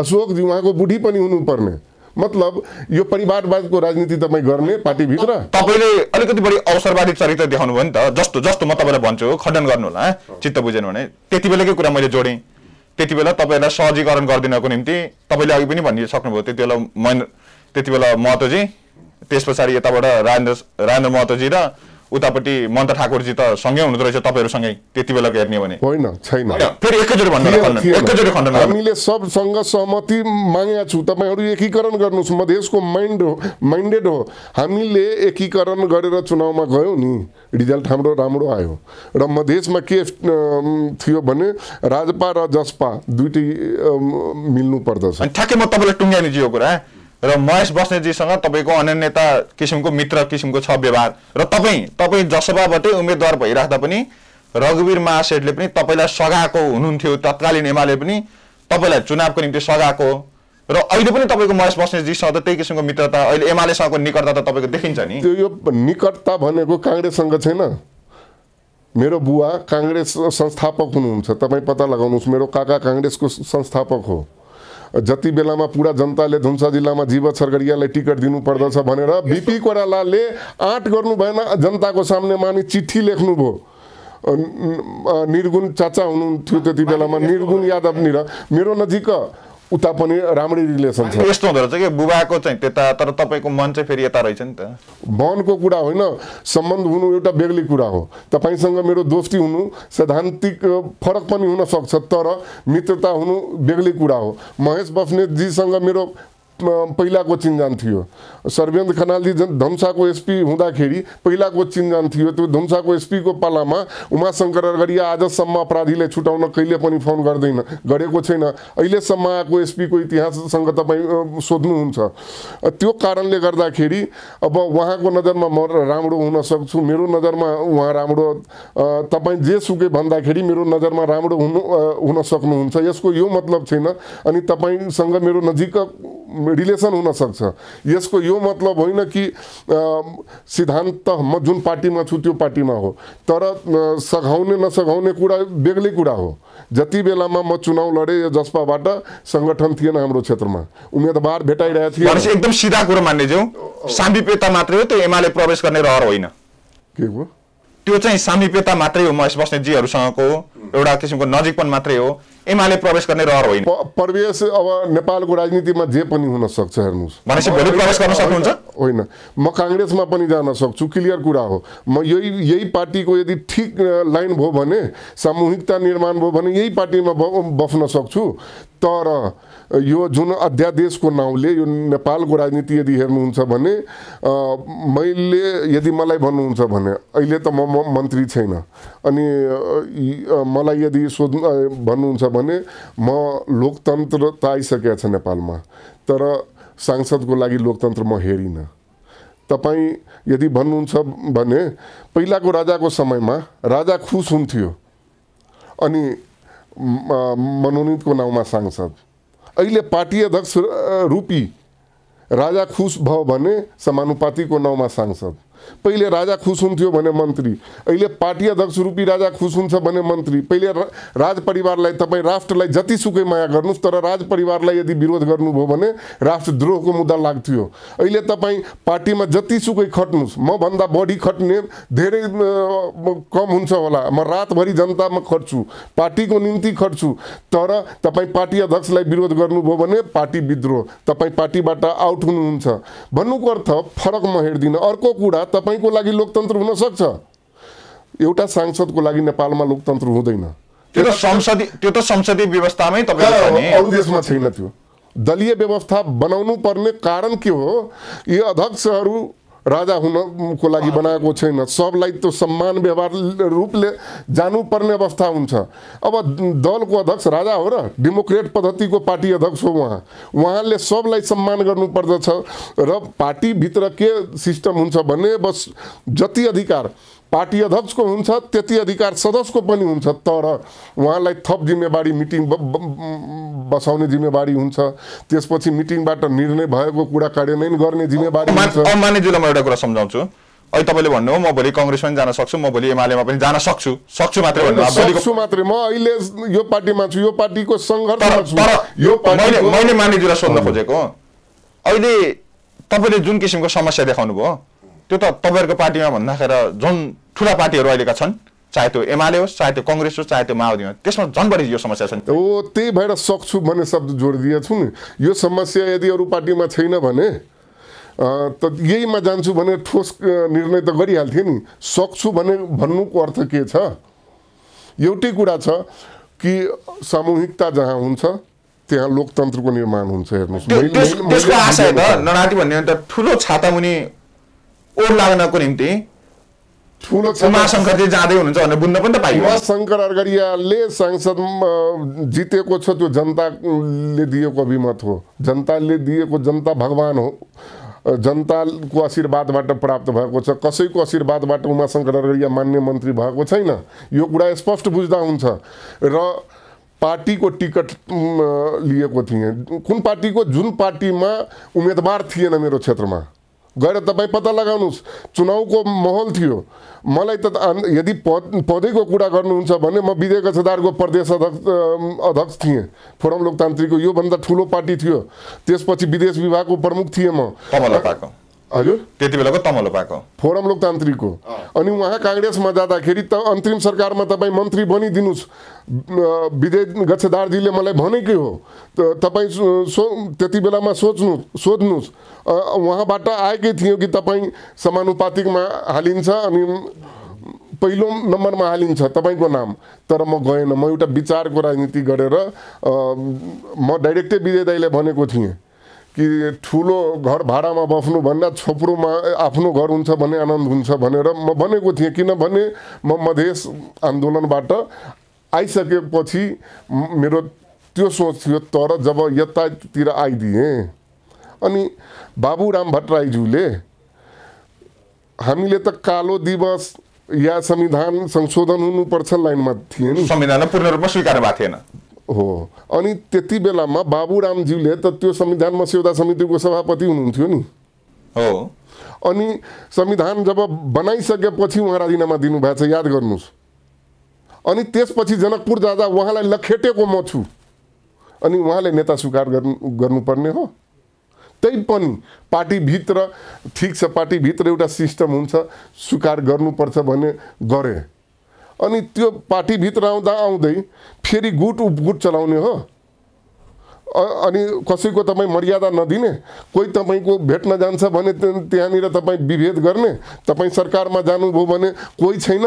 अशोकजी उहाँको बुढी पनि हुनुपर्ने मतलब यो परिवारवादको राजनीति तपाईँ गर्ने पार्टीभित्र तपाईँले अलिकति बढी अवसरवादी चरित्र देखाउनु भयो नि त जस्तो जस्तो म तपाईँलाई भन्छु खण्डन गर्नु होला चित्त बुझेन भने त्यति बेलाकै कुरा मैले जोडेँ त्यति बेला तपाईँलाई सहजीकरण गरिदिनको निम्ति तपाईँले अघि पनि भनिसक्नुभयो त्यति बेला महेन्द्र त्यति बेला महतोजी त्यस पछाडि यताबाट राजेन्द्र राजेन्द्र महतोजी र उतापट्टि मन्त ठाकुरजी त सँगै हुनुहुँदो रहेछ तपाईँहरूसँगै त्यति बेलाको हेर्ने भने होइन छैन फेरि एकैचोटि एकैचोटि खण्डन हामीले सबसँग सहमति मागेको छु तपाईँहरू एकीकरण गर्नुहोस् मधेसको माइन्ड हो माइन्डेड हो हामीले एकीकरण गरेर चुनावमा गयौँ नि रिजल्ट हाम्रो राम्रो आयो र मधेसमा के थियो भने राजपा र जसपा दुइटै मिल्नु पर्दछ ठ्याक्कै म तपाईँलाई टुङ्ग्याउने जियो कुरा र महेश बस्नेतजीसँग तपाईँको अनन्यता किसिमको मित्र किसिमको छ व्यवहार र तपाईँ तपाईँ जसपाबाटै उम्मेद्वार भइराख्दा पनि रघुवीर महासेठले पनि तपाईँलाई सघाएको हुनुहुन्थ्यो तत्कालीन एमाले पनि तपाईँलाई चुनावको निम्ति सघाएको र अहिले पनि तपाईँको महेश बस्नेतजीसँग त त्यही किसिमको मित्रता अहिले एमालेसँगको निकटता त तपाईँको देखिन्छ नि त्यो यो निकटता भनेको काङ्ग्रेससँग छैन मेरो बुवा काङ्ग्रेस संस्थापक हुनुहुन्छ तपाईँ पत्ता लगाउनुहोस् मेरो काका काङ्ग्रेसको संस्थापक हो जति बेलामा पुरा जनताले धुम्सा जिल्लामा जीव छर्गडियालाई टिकट दिनुपर्दछ भनेर बिपी कोरालाले आँट गर्नु भएन जनताको सामने मानि चिठी लेख्नुभयो निर्गुण चाचा हुनुहुन्थ्यो त्यति बेलामा निर्गुण यादव निर मेरो नजिक उता पनि राम्रै रिलेसन छ यस्तो हुँदो रहेछ कि बुबाको चाहिँ त्यता तर तपाईँको मन चाहिँ फेरि यता रहेछ नि त मनको कुरा होइन सम्बन्ध हुनु एउटा बेग्लै कुरा हो तपाईँसँग मेरो दोस्ती हुनु सैद्धान्तिक फरक पनि हुनसक्छ तर मित्रता हुनु बेग्लै कुरा हो महेश बस्नेतजीसँग मेरो पहिलाको चिन्जान थियो सर्वेन्द्र खनालजी जन धम्साको एसपी हुँदाखेरि पहिलाको चिन्जान थियो त्यो धम्साको एसपीको पालामा उमाशङ्कर अगडिया आजसम्म अपराधीले छुटाउन कहिले पनि फोन गर्दैन गरेको छैन अहिलेसम्म आएको एसपीको इतिहाससँग तपाईँ सोध्नुहुन्छ त्यो कारणले गर्दाखेरि अब उहाँको नजरमा म राम्रो हुन सक्छु मेरो नजरमा उहाँ राम्रो तपाईँ जे सुके भन्दाखेरि मेरो नजरमा राम्रो हुनु हुन सक्नुहुन्छ यसको यो मतलब छैन अनि तपाईँसँग मेरो नजिक रिलेसन हुनसक्छ यसको यो मतलब होइन कि सिद्धान्त म जुन पार्टीमा छु त्यो पार्टीमा हो तर सघाउने नसघाउने कुरा बेग्लै कुरा हो जति बेलामा म चुनाउ लडेँ यो जसपाबाट सङ्गठन थिएन हाम्रो क्षेत्रमा उम्मेदवार भेटाइरहेको थिएँ एकदम सिधा कुरो मान्ने जाउँ सामिप्यता मात्रै हो त्यो एमाले प्रवेश गर्ने रहर होइन के हो त्यो चाहिँ सामिप्यता मात्रै हो म बस्नेजीहरूसँगको एउटा किसिमको नजिकपन मात्रै हो एमाले प्रवेश गर्ने रहर होइन प्रवेश अब नेपालको राजनीतिमा जे पनि हुन सक्छ हेर्नुहोस् भनेपछि भोलि प्रवेश गर्न सक्नुहुन्छ होइन म काङ्ग्रेसमा पनि जान सक्छु क्लियर कुरा हो म यही यही पार्टीको यदि ठिक लाइन भयो भने सामूहिकता निर्माण भयो भने यही पार्टीमा बस्न सक्छु तर यो जुन अध्यादेशको नाउँले यो नेपालको राजनीति यदि हेर्नुहुन्छ भने मैले यदि मलाई भन्नुहुन्छ भने अहिले त म मन्त्री छैन अनि मलाई यदि सोध्नु भन्नुहुन्छ भने म लोकतन्त्र त आइसकेको छ नेपालमा तर सांसदको लागि लोकतन्त्र म हेरिनँ तपाईँ यदि भन्नुहुन्छ भने पहिलाको राजाको समयमा राजा खुस हुन्थ्यो अनि मनोनितको नाउँमा सांसद अहिले पार्टी अध्यक्ष रूपी राजा खुस भयो भने समानुपातिको नाउँमा सांसद पहिले राजा खुस हुन्थ्यो भने मन्त्री अहिले पार्टी अध्यक्ष रूपी राजा खुस हुन्छ भने मन्त्री पहिले राजपरिवारलाई परिवारलाई तपाईँ राष्ट्रलाई जतिसुकै माया गर्नुहोस् तर राजपरिवारलाई यदि विरोध गर्नुभयो भने राष्ट्रद्रोहको मुद्दा लाग्थ्यो अहिले तपाईँ पार्टीमा जतिसुकै खट्नुहोस् भन्दा बढी खट्ने धेरै कम हुन्छ होला म रातभरि जनतामा खट्छु पार्टीको निम्ति खट्छु तर तपाईँ पार्टी अध्यक्षलाई विरोध गर्नुभयो भने पार्टी विद्रोह तपाईँ पार्टीबाट आउट हुनुहुन्छ भन्नुको अर्थ फरक म हेर्दिनँ अर्को कुरा तपाईँको लागि लोकतन्त्र हुनसक्छ एउटा सांसदको लागि नेपालमा लोकतन्त्र हुँदैन त्यो त संसदीय त्यो त संसदीय व्यवस्थामै अरू देशमा छैन त्यो दलीय व्यवस्था बनाउनु पर्ने कारण के हो यी अध्यक्षहरू राजा हुनको लागि बनाएको छैन सबलाई त्यो सम्मान व्यवहार रूपले जानुपर्ने अवस्था हुन्छ अब दलको अध्यक्ष राजा हो र डेमोक्रेट पद्धतिको पार्टी अध्यक्ष हो उहाँ उहाँले सबलाई सम्मान गर्नुपर्दछ र पार्टीभित्र के सिस्टम हुन्छ भने बस जति अधिकार पार्टी अध्यक्षको हुन्छ त्यति अधिकार सदस्यको पनि हुन्छ तर उहाँलाई थप जिम्मेवारी मिटिङ बसाउने जिम्मेवारी हुन्छ त्यसपछि मिटिङबाट निर्णय भएको कुरा कार्यान्वयन गर्ने जिम्मेवारी मान्यज्यूलाई म एउटा कुरा सम्झाउँछु अहिले तपाईँले हो म भोलि कङ्ग्रेसमा पनि जान सक्छु म भोलि एमालेमा पनि जान सक्छु सक्छु मात्रै सक्छु मात्रै म अहिले यो पार्टीमा छु यो पार्टीको सङ्घर्ष मैले मान्यज्यूलाई सोध्न खोजेको अहिले तपाईँले जुन किसिमको समस्या देखाउनु भयो त्यो त तपाईँहरूको पार्टीमा भन्दाखेरि जुन ठुला पार्टीहरू अहिलेका छन् चाहे त्यो एमाले होस् चाहे त्यो कङ्ग्रेस होस् चाहे त्यो माओवादी होस् त्यसमा झन् बढी यो समस्या छ हो त्यही भएर सक्छु भन्ने शब्द जोडिदिएको छु नि यो समस्या यदि अरू पार्टीमा छैन भने त यहीमा जान्छु भने ठोस निर्णय त गरिहाल्थ्यो नि सक्छु भने भन्नुको अर्थ के छ एउटै कुरा छ कि सामूहिकता जहाँ हुन्छ त्यहाँ लोकतन्त्रको निर्माण हुन्छ हेर्नुहोस् त ठुलो छातामुनि ओर लाग्नको निम्ति ठुलो जाँदै हुनुहुन्छ भनेर बुझ्न पनि त पाइयो शङ्कर अर्गरियाले सांसद जितेको छ त्यो जनताले दिएको अभिमत हो जनताले दिएको जनता भगवान हो जनताको आशीर्वादबाट प्राप्त भएको छ कसैको आशीर्वादबाट उमाशङ्कर अर्गरिया मान्य मन्त्री भएको छैन यो कुरा स्पष्ट बुझ्दा हुन्छ र पार्टीको टिकट लिएको थिएँ कुन पार्टीको जुन पार्टीमा उम्मेदवार थिएन मेरो क्षेत्रमा गएर तपाईँ पत्ता लगाउनुहोस् चुनाउको माहौल थियो मलाई त यदि पद पदैको कुरा गर्नुहुन्छ भने म विजय गछदारको प्रदेश अध्यक्ष अध्यक्ष थिएँ फोरम लोकतान्त्रिकको योभन्दा ठुलो पार्टी थियो त्यसपछि विदेश विभागको प्रमुख थिएँ म हजुर त्यति बेलाको तमलो पाएको फोरम लोकतान्त्रिकको अनि उहाँ काङ्ग्रेसमा जाँदाखेरि त अन्तिम सरकारमा तपाईँ मन्त्री बनिदिनुहोस् विजय गच्छदारजीले मलाई भनेकै हो तपाईँ सो त्यति बेलामा सोच्नु सोध्नुहोस् उहाँबाट आएकै थियो कि तपाईँ समानुपातिकमा हालिन्छ अनि पहिलो नम्बरमा हालिन्छ तपाईँको नाम तर म गएन म एउटा विचारको राजनीति गरेर म डाइरेक्टै विजय दाईलाई भनेको थिएँ कि ठुलो घर भाडामा बस्नुभन्दा छोप्रोमा आफ्नो घर हुन्छ भने आनन्द हुन्छ भनेर म भनेको थिएँ किनभने म मधेस आन्दोलनबाट आइसकेपछि मेरो त्यो सोच थियो तर जब यतातिर आइदिएँ अनि बाबुराम भट्टराईज्यूले हामीले त कालो दिवस या संविधान संशोधन हुनुपर्छ लाइनमा थिएन संविधान पूर्ण रूपमा स्वीकार भएको थिएन हो अनि त्यति बेलामा रामज्यूले त त्यो संविधान मस्यौदा समितिको सभापति हुनुहुन्थ्यो नि हो अनि संविधान जब बनाइसकेपछि उहाँ राजीनामा दिनुभएको छ याद गर्नुहोस् अनि त्यसपछि जनकपुर जाँदा उहाँलाई लखेटेको म छु अनि उहाँले नेता स्वीकार गर्नु गर्नुपर्ने हो त्यही पनि पार्टीभित्र ठिक छ पार्टीभित्र एउटा सिस्टम हुन्छ स्वीकार गर्नुपर्छ भने गरेँ अनि त्यो पार्टीभित्र आउँदा आउँदै फेरि गुट उपगुट चलाउने हो अनि कसैको तपाईँ मर्यादा नदिने कोही तपाईँको भेट्न जान्छ भने त्यहाँनिर तपाईँ विभेद गर्ने तपाईँ सरकारमा जानुभयो भने कोही छैन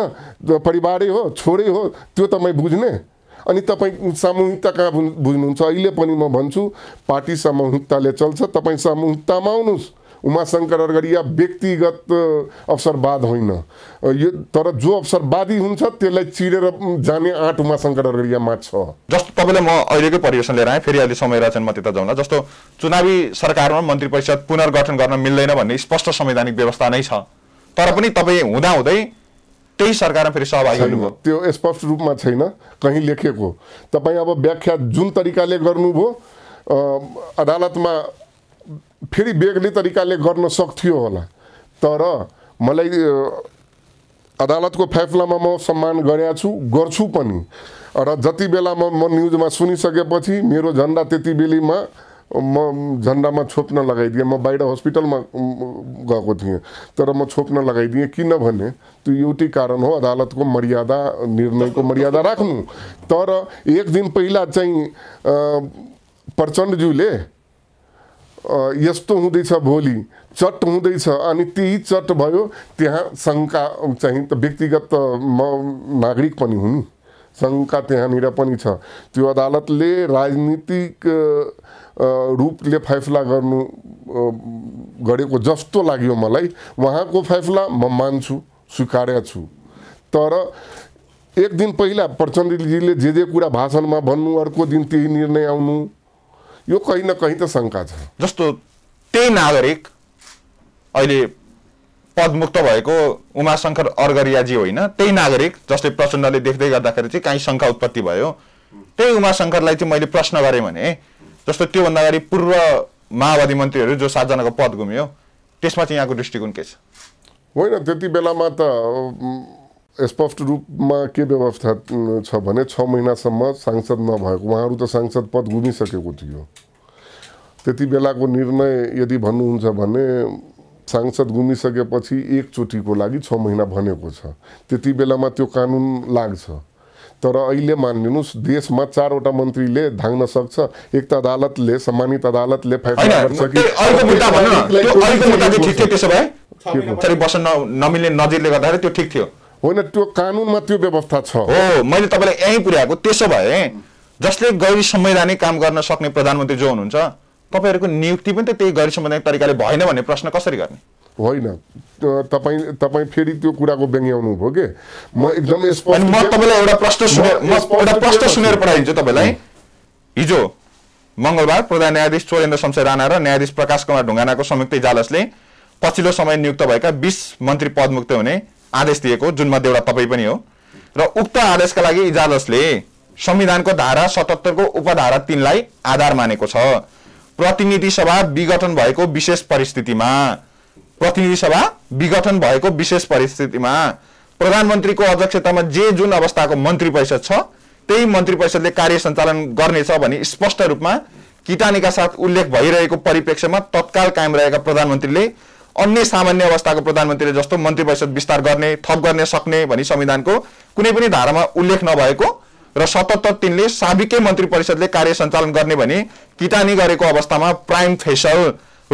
परिवारै हो छोडै हो त्यो तपाईँ बुझ्ने अनि तपाईँ सामूहिकता कहाँ बुझ्नुहुन्छ अहिले पनि म भन्छु पार्टी सामूहिकताले चल्छ तपाईँ सामूहिकतामा आउनुहोस् उमा उमाशङ्कर अर्गरिया व्यक्तिगत अवसरवाद होइन यो तर जो अवसरवादी हुन्छ त्यसलाई चिरेर जाने आँट उमाशङ्कर अर्गरियामा छ जस्तो तपाईँलाई म अहिलेकै परिवेशन लिएर आएँ फेरि अहिले समय रहेछन् म त्यता जाउँला जस्तो चुनावी सरकारमा मन्त्री परिषद पुनर्गठन गर्न मिल्दैन भन्ने स्पष्ट संवैधानिक व्यवस्था नै छ तर पनि तपाईँ हुँदाहुँदै त्यही सरकारमा फेरि सहभागी हुनुभयो त्यो स्पष्ट रूपमा छैन कहीँ लेखेको तपाईँ अब व्याख्या जुन तरिकाले गर्नुभयो अदालतमा फेरि बेग्लै तरिकाले गर्न सक्थ्यो होला तर मलाई अदालतको फैसलामा म सम्मान गरेका छु गर्छु पनि र जति बेला म म न्युजमा सुनिसकेपछि मेरो झन्डा त्यति बेलीमा म झन्डामा छोप्न लगाइदिएँ म बाहिर हस्पिटलमा गएको थिएँ तर म छोप्न लगाइदिएँ किनभने त्यो एउटै कारण हो अदालतको मर्यादा निर्णयको मर्यादा राख्नु तर एक दिन पहिला चाहिँ प्रचण्डज्यूले यस्तो हुँदैछ भोलि चट हुँदैछ अनि त्यही चट भयो त्यहाँ शङ्का चाहिँ त व्यक्तिगत म नागरिक पनि हुँ शङ्का त्यहाँनिर पनि छ त्यो अदालतले राजनीतिक रूपले फैसला गर्नु गरेको जस्तो लाग्यो मलाई उहाँको फैसला म मान्छु स्वीकार छु तर एक दिन पहिला प्रचण्डजीले जे जे कुरा भाषणमा भन्नु अर्को दिन त्यही निर्णय आउनु यो कहीँ न कहीँ त शङ्का छ जस्तो त्यही नागरिक अहिले पदमुक्त भएको उमाशङ्कर अर्गरियाजी होइन त्यही नागरिक जसले प्रचण्डले देख्दै गर्दाखेरि चाहिँ काहीँ शङ्का उत्पत्ति भयो त्यही उमाशङ्करलाई चाहिँ मैले प्रश्न गरेँ भने जस्तो त्योभन्दा अगाडि पूर्व माओवादी मन्त्रीहरू जो सातजनाको पद घुम्यो त्यसमा चाहिँ यहाँको दृष्टिकोण के छ होइन त्यति बेलामा त स्पष्ट रूपमा के व्यवस्था छ भने छ महिनासम्म सांसद नभएको उहाँहरू त सांसद पद घुमिसकेको थियो त्यति बेलाको निर्णय यदि भन्नुहुन्छ भने सांसद घुमिसकेपछि एकचोटिको लागि छ महिना भनेको छ त्यति बेलामा त्यो कानुन लाग्छ तर अहिले मानिदिनुहोस् देशमा चारवटा मन्त्रीले धाङ्न सक्छ एक त अदालतले सम्मानित अदालतले फाइदा नमिल्ने नजिरले गर्दाखेरि त्यो ठिक थियो होइन त्यो कानुनमा त्यो व्यवस्था छ हो मैले तपाईँलाई यहीँ पुर्याएको त्यसो भए जसले गैर संवैधानिक काम गर्न सक्ने प्रधानमन्त्री जो हुनुहुन्छ तपाईँहरूको नियुक्ति पनि त त्यही गैर संवैधानिक तरिकाले भएन भन्ने प्रश्न कसरी गर्ने होइन तपाईँ तपाईँ फेरि त्यो कुराको व्यङ्ग्याउनु भयो कि म एकदम तपाईँलाई एउटा प्रश्न सुनेर एउटा प्रश्न सुनेर पठाइदिन्छु तपाईँलाई हिजो मङ्गलबार प्रधान न्यायाधीश चोरेन्द्र शमशेर राणा र न्यायाधीश प्रकाश कुमार ढुङ्गानाको संयुक्त इजालसले पछिल्लो समय नियुक्त भएका बिस मन्त्री पदमुक्त हुने आदेश दिएको जुन मध्ये एउटा तपाईँ पनि हो र उक्त आदेशका लागि इजाजसले संविधानको धारा सतहत्तरको उपधारा तिनलाई आधार मानेको छ प्रतिनिधि सभा विघटन भएको विशेष परिस्थितिमा प्रतिनिधि सभा विघटन भएको विशेष परिस्थितिमा प्रधानमन्त्रीको अध्यक्षतामा जे जुन अवस्थाको मन्त्री परिषद छ त्यही मन्त्री परिषदले कार्य सञ्चालन गर्नेछ भनी स्पष्ट रूपमा किटानीका साथ उल्लेख भइरहेको परिप्रेक्ष्यमा तत्काल कायम रहेका प्रधानमन्त्रीले अन्य सामान्य अवस्थाको प्रधानमन्त्रीले जस्तो मन्त्री परिषद विस्तार गर्ने थप गर्ने सक्ने भनी संविधानको कुनै पनि धारामा उल्लेख नभएको र सतहत्तर तिनले साबिकै मन्त्री परिषदले कार्य सञ्चालन गर्ने भने किटानी गरेको अवस्थामा प्राइम फेसल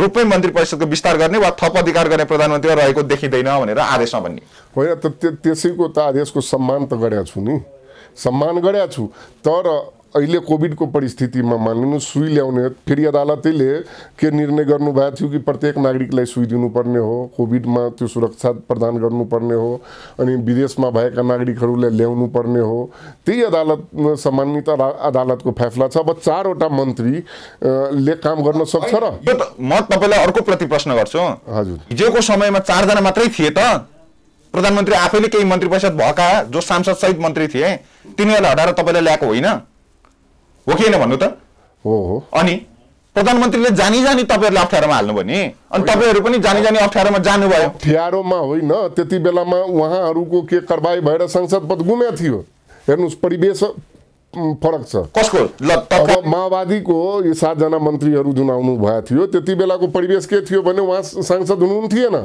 रूपमै मन्त्री परिषदको विस्तार गर्ने वा थप अधिकार गर्ने प्रधानमन्त्री रहेको देखिँदैन भनेर आदेशमा भन्ने होइन त त्यसैको त आदेशको सम्मान त गरेका नि सम्मान गरेका तर अहिले कोभिडको परिस्थितिमा मानिनु सुई ल्याउने फेरि अदालतले के निर्णय गर्नुभएको थियो कि प्रत्येक नागरिकलाई सुई दिनुपर्ने हो कोभिडमा त्यो सुरक्षा प्रदान गर्नुपर्ने हो अनि विदेशमा भएका नागरिकहरूलाई ल्याउनु पर्ने हो त्यही अदालत सामान्यत अदालतको फैसला छ अब चारवटा मन्त्रीले काम गर्न सक्छ र म तपाईँलाई अर्को प्रति प्रश्न गर्छु हजुर हिजोको समयमा चारजना मात्रै थिए त प्रधानमन्त्री आफैले केही मन्त्री परिषद भएका जो सांसद सहित मन्त्री थिए तिनीहरूलाई हटाएर तपाईँले ल्याएको होइन हो कि होइन भन्नु त हो हो अनि प्रधानमन्त्रीले जानी जानी तपाईँहरूले अप्ठ्यारोमा हाल्नु नि अनि तपाईँहरू पनि जानी जानी अप्ठ्यारोमा जानुभयो अप्ठ्यारोमा होइन त्यति बेलामा उहाँहरूको के कारवाही भएर संसद पद गुमे थियो हेर्नुहोस् परिवेश फरक छ कसको अब माओवादीको यो सातजना मन्त्रीहरू जुन आउनु भएको थियो त्यति बेलाको परिवेश के थियो भने उहाँ सांसद हुनुहुन्थेन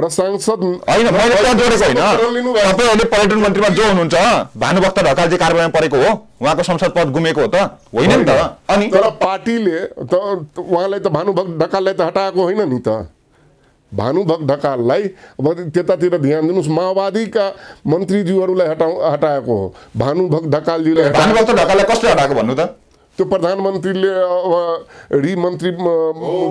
र सांसद होइन तपाईँहरूले पर्यटन मन्त्रीमा जो हुनुहुन्छ भानुभक्त ढकालजी कार्यवाहीमा परेको हो उहाँको संसद पद गुमेको हो त होइन नि त अनि तर पार्टीले त उहाँलाई त भानुभक्त ढकाललाई त हटाएको होइन नि त भानुभक्त ढकाललाई अब त्यतातिर ध्यान दिनुहोस् माओवादीका मन्त्रीज्यूहरूलाई हटाउ हटाएको हो भानुभक्त ढकालजीलाई भानुभक्त ढकाललाई कसले हटाएको भन्नु त त्यो प्रधानमन्त्रीले रि मन्त्री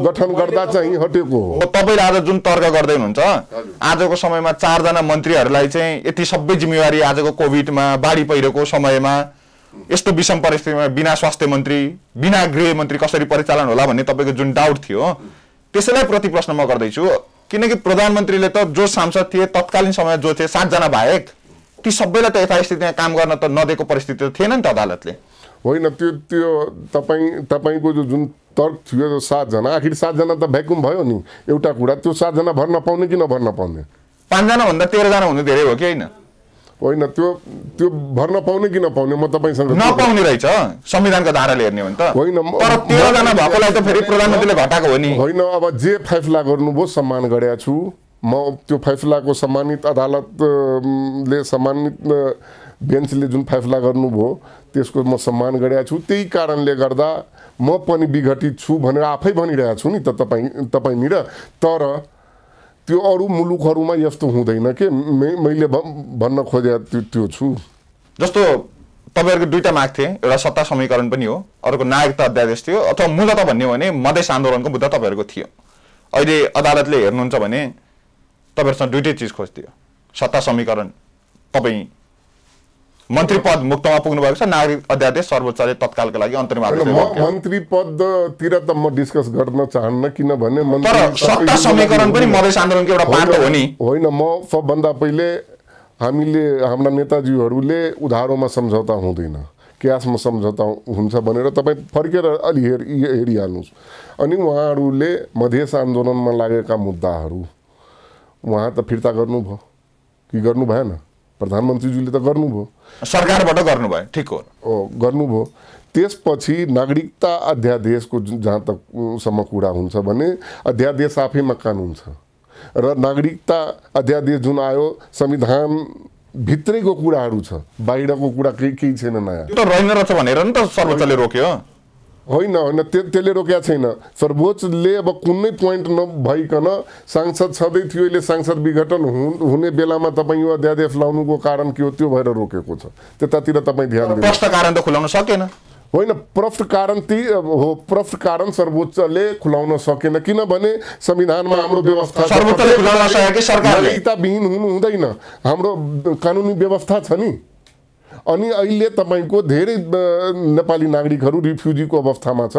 गठन गर्दा चाहिँ हटेको हो तपाईँले आज जुन तर्क गर्दै हुनुहुन्छ आजको समयमा चारजना मन्त्रीहरूलाई चाहिँ यति सबै जिम्मेवारी आजको कोभिडमा बाढी पहिरोको समयमा यस्तो विषम परिस्थितिमा बिना स्वास्थ्य मन्त्री बिना गृह मन्त्री कसरी परिचालन होला भन्ने तपाईँको जुन डाउट थियो त्यसैलाई प्रति प्रश्न म गर्दैछु किनकि प्रधानमन्त्रीले त जो सांसद थिए तत्कालीन समय जो थिए सातजना बाहेक ती सबैलाई त यथास्थितिमा काम गर्न त नदिएको परिस्थिति त थिएन नि त अदालतले होइन त्यो त्यो तपाईँ तपाईँको जो जुन तर्क थियो जो सातजना आखिर सातजना त भ्याकुम भयो नि एउटा कुरा त्यो सातजना भर्न पाउने कि नभर्न पाउने पाँचजना भन्दा तेह्रजना हुनु धेरै हो कि होइन होइन त्यो त्यो भर्न पाउने कि नपाउने म तपाईँसँग नपाउने रहेछ संविधानको धाराले हेर्ने हो भने त होइन तर तेह्रजना भएकोलाई त फेरि प्रधानमन्त्रीले घटाएको हो नि होइन अब जे फैसला गर्नुभयो सम्मान गरेका छु म त्यो फैसलाको सम्मानित अदालतले सम्मानित बेन्चले जुन फैसला गर्नुभयो त्यसको म सम्मान गरेका छु त्यही कारणले गर्दा म पनि विघटित छु भनेर आफै भनिरहेको छु नि त तपाईँ तपाईँनिर तर त्यो अरू मुलुकहरूमा यस्तो हुँदैन के मैले भन्न खोजे त्यो त्यो छु जस्तो तपाईँहरूको दुईवटा माग थिए एउटा सत्ता समीकरण पनि हो अर्को नागरिकता अध्यादेश थियो अथवा मूलत भन्यो भने मधेस आन्दोलनको मुद्दा तपाईँहरूको थियो अहिले अदालतले हेर्नुहुन्छ भने तपाईँहरूसँग दुइटै चिज खोज्थ्यो सत्ता समीकरण तपाईँ मन्त्री पद मुक्तमा पुग्नु भएको छ नागरिक अध्यादेश सर्वोच्चले तत्कालको लागि अन्तरिम मन्त्री पदतिर त म डिस्कस गर्न चाहन्न किनभने सत्ता समीकरण पनि मधेस आन्दोलनको एउटा हो नि होइन म सबभन्दा पहिले हामीले हाम्रा नेताजीहरूले उधारोमा सम्झौता हुँदैन क्यासमा सम्झौता हुन्छ भनेर तपाईँ फर्केर अलि हेर हेरिहाल्नुहोस् अनि उहाँहरूले मधेस आन्दोलनमा लागेका मुद्दाहरू उहाँ त फिर्ता गर्नुभयो कि गर्नु भएन प्रधानमन्त्रीज्यूले त गर्नुभयो सरकारबाट गर्नुभयो ठिक हो गर्नुभयो त्यसपछि नागरिकता अध्यादेशको जुन जहाँ तकसम्म कुरा हुन्छ भने अध्यादेश आफैमा कानुन छ र नागरिकता अध्यादेश जुन आयो संविधान भित्रैको कुराहरू छ बाहिरको कुरा केही केही छैन नयाँ रहेन रहेछ भनेर नि त सर्वोच्चले रोक्यो होइन होइन त्यो त्यसले रोकेको छैन सर्वोच्चले अब कुनै पोइन्ट नभइकन सांसद छँदै थियो अहिले सांसद विघटन हुने बेलामा तपाईँ यो अध्यादेश लाउनुको कारण के हो त्यो भएर रोकेको छ त्यतातिर तपाईँ ध्यान कारण त खुलाउन सकेन होइन प्रष्ट कारण ती हो प्रष्ट कारण सर्वोच्चले खुलाउन सकेन किनभने संविधानमा हाम्रो व्यवस्था नागरिकताविहीन हुनु हुँदैन हाम्रो कानुनी व्यवस्था छ नि अनि अहिले तपाईँको धेरै नेपाली नागरिकहरू रिफ्युजीको अवस्थामा छ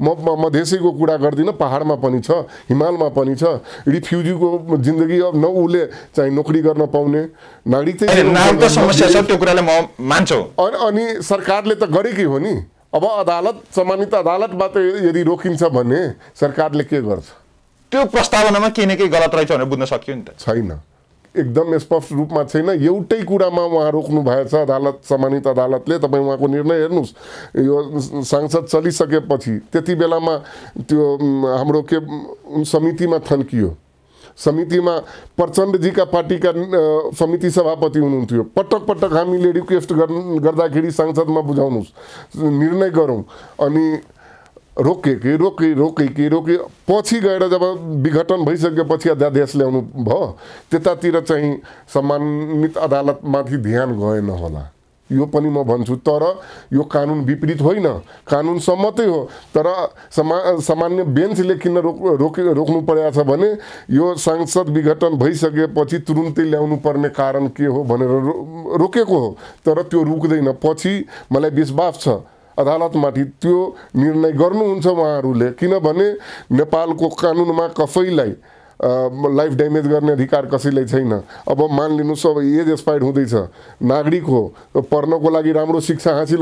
म मधेसीको कुरा गर्दिनँ पाहाडमा पनि छ हिमालमा पनि छ रिफ्युजीको जिन्दगी अब न उसले चाहिँ नोकरी गर्न पाउने नागरिक चाहिँ अनि सरकारले त गरेकै हो नि अब अदालत सम्मानित अदालतबाट यदि रोकिन्छ भने सरकारले के गर्छ त्यो प्रस्तावनामा केही न केही गलत रहेछ भनेर बुझ्न सकियो नि त छैन एकदम स्पष्ट रूपमा छैन एउटै कुरामा उहाँ रोक्नुभएछ अदालत सम्मानित अदालतले तपाईँ उहाँको निर्णय हेर्नुहोस् यो सांसद चलिसकेपछि त्यति बेलामा त्यो हाम्रो के समितिमा थन्कियो समितिमा प्रचण्डजीका पार्टीका समिति सभापति हुनुहुन्थ्यो पटक पटक हामीले रिक्वेस्ट गर्नु गर्दाखेरि सांसदमा बुझाउनुहोस् निर्णय गरौँ अनि रोके कि रोके रोके कि रोके पछि गएर जब विघटन भइसकेपछि अध्यादेश ल्याउनु भयो त्यतातिर चाहिँ सम्मानित अदालतमाथि ध्यान गएन होला यो पनि म भन्छु तर यो कानुन विपरीत होइन कानुन सम्मतै हो तर समा सामान्य बेन्चले किन रोक रोक रोक्नु परेको छ भने यो सांसद विघटन भइसकेपछि तुरुन्तै ल्याउनु पर्ने कारण के हो भनेर रो रोकेको हो तर त्यो रुक्दैन पछि मलाई विश्वास छ अदालतमाथि त्यो निर्णय गर्नुहुन्छ उहाँहरूले किनभने नेपालको कानुनमा कसैलाई लाइफ ड्यामेज गर्ने अधिकार कसैलाई छैन अब मान मानिलिनुहोस् अब एज एक्सपायर्ड हुँदैछ नागरिक हो पढ्नको लागि राम्रो शिक्षा हासिल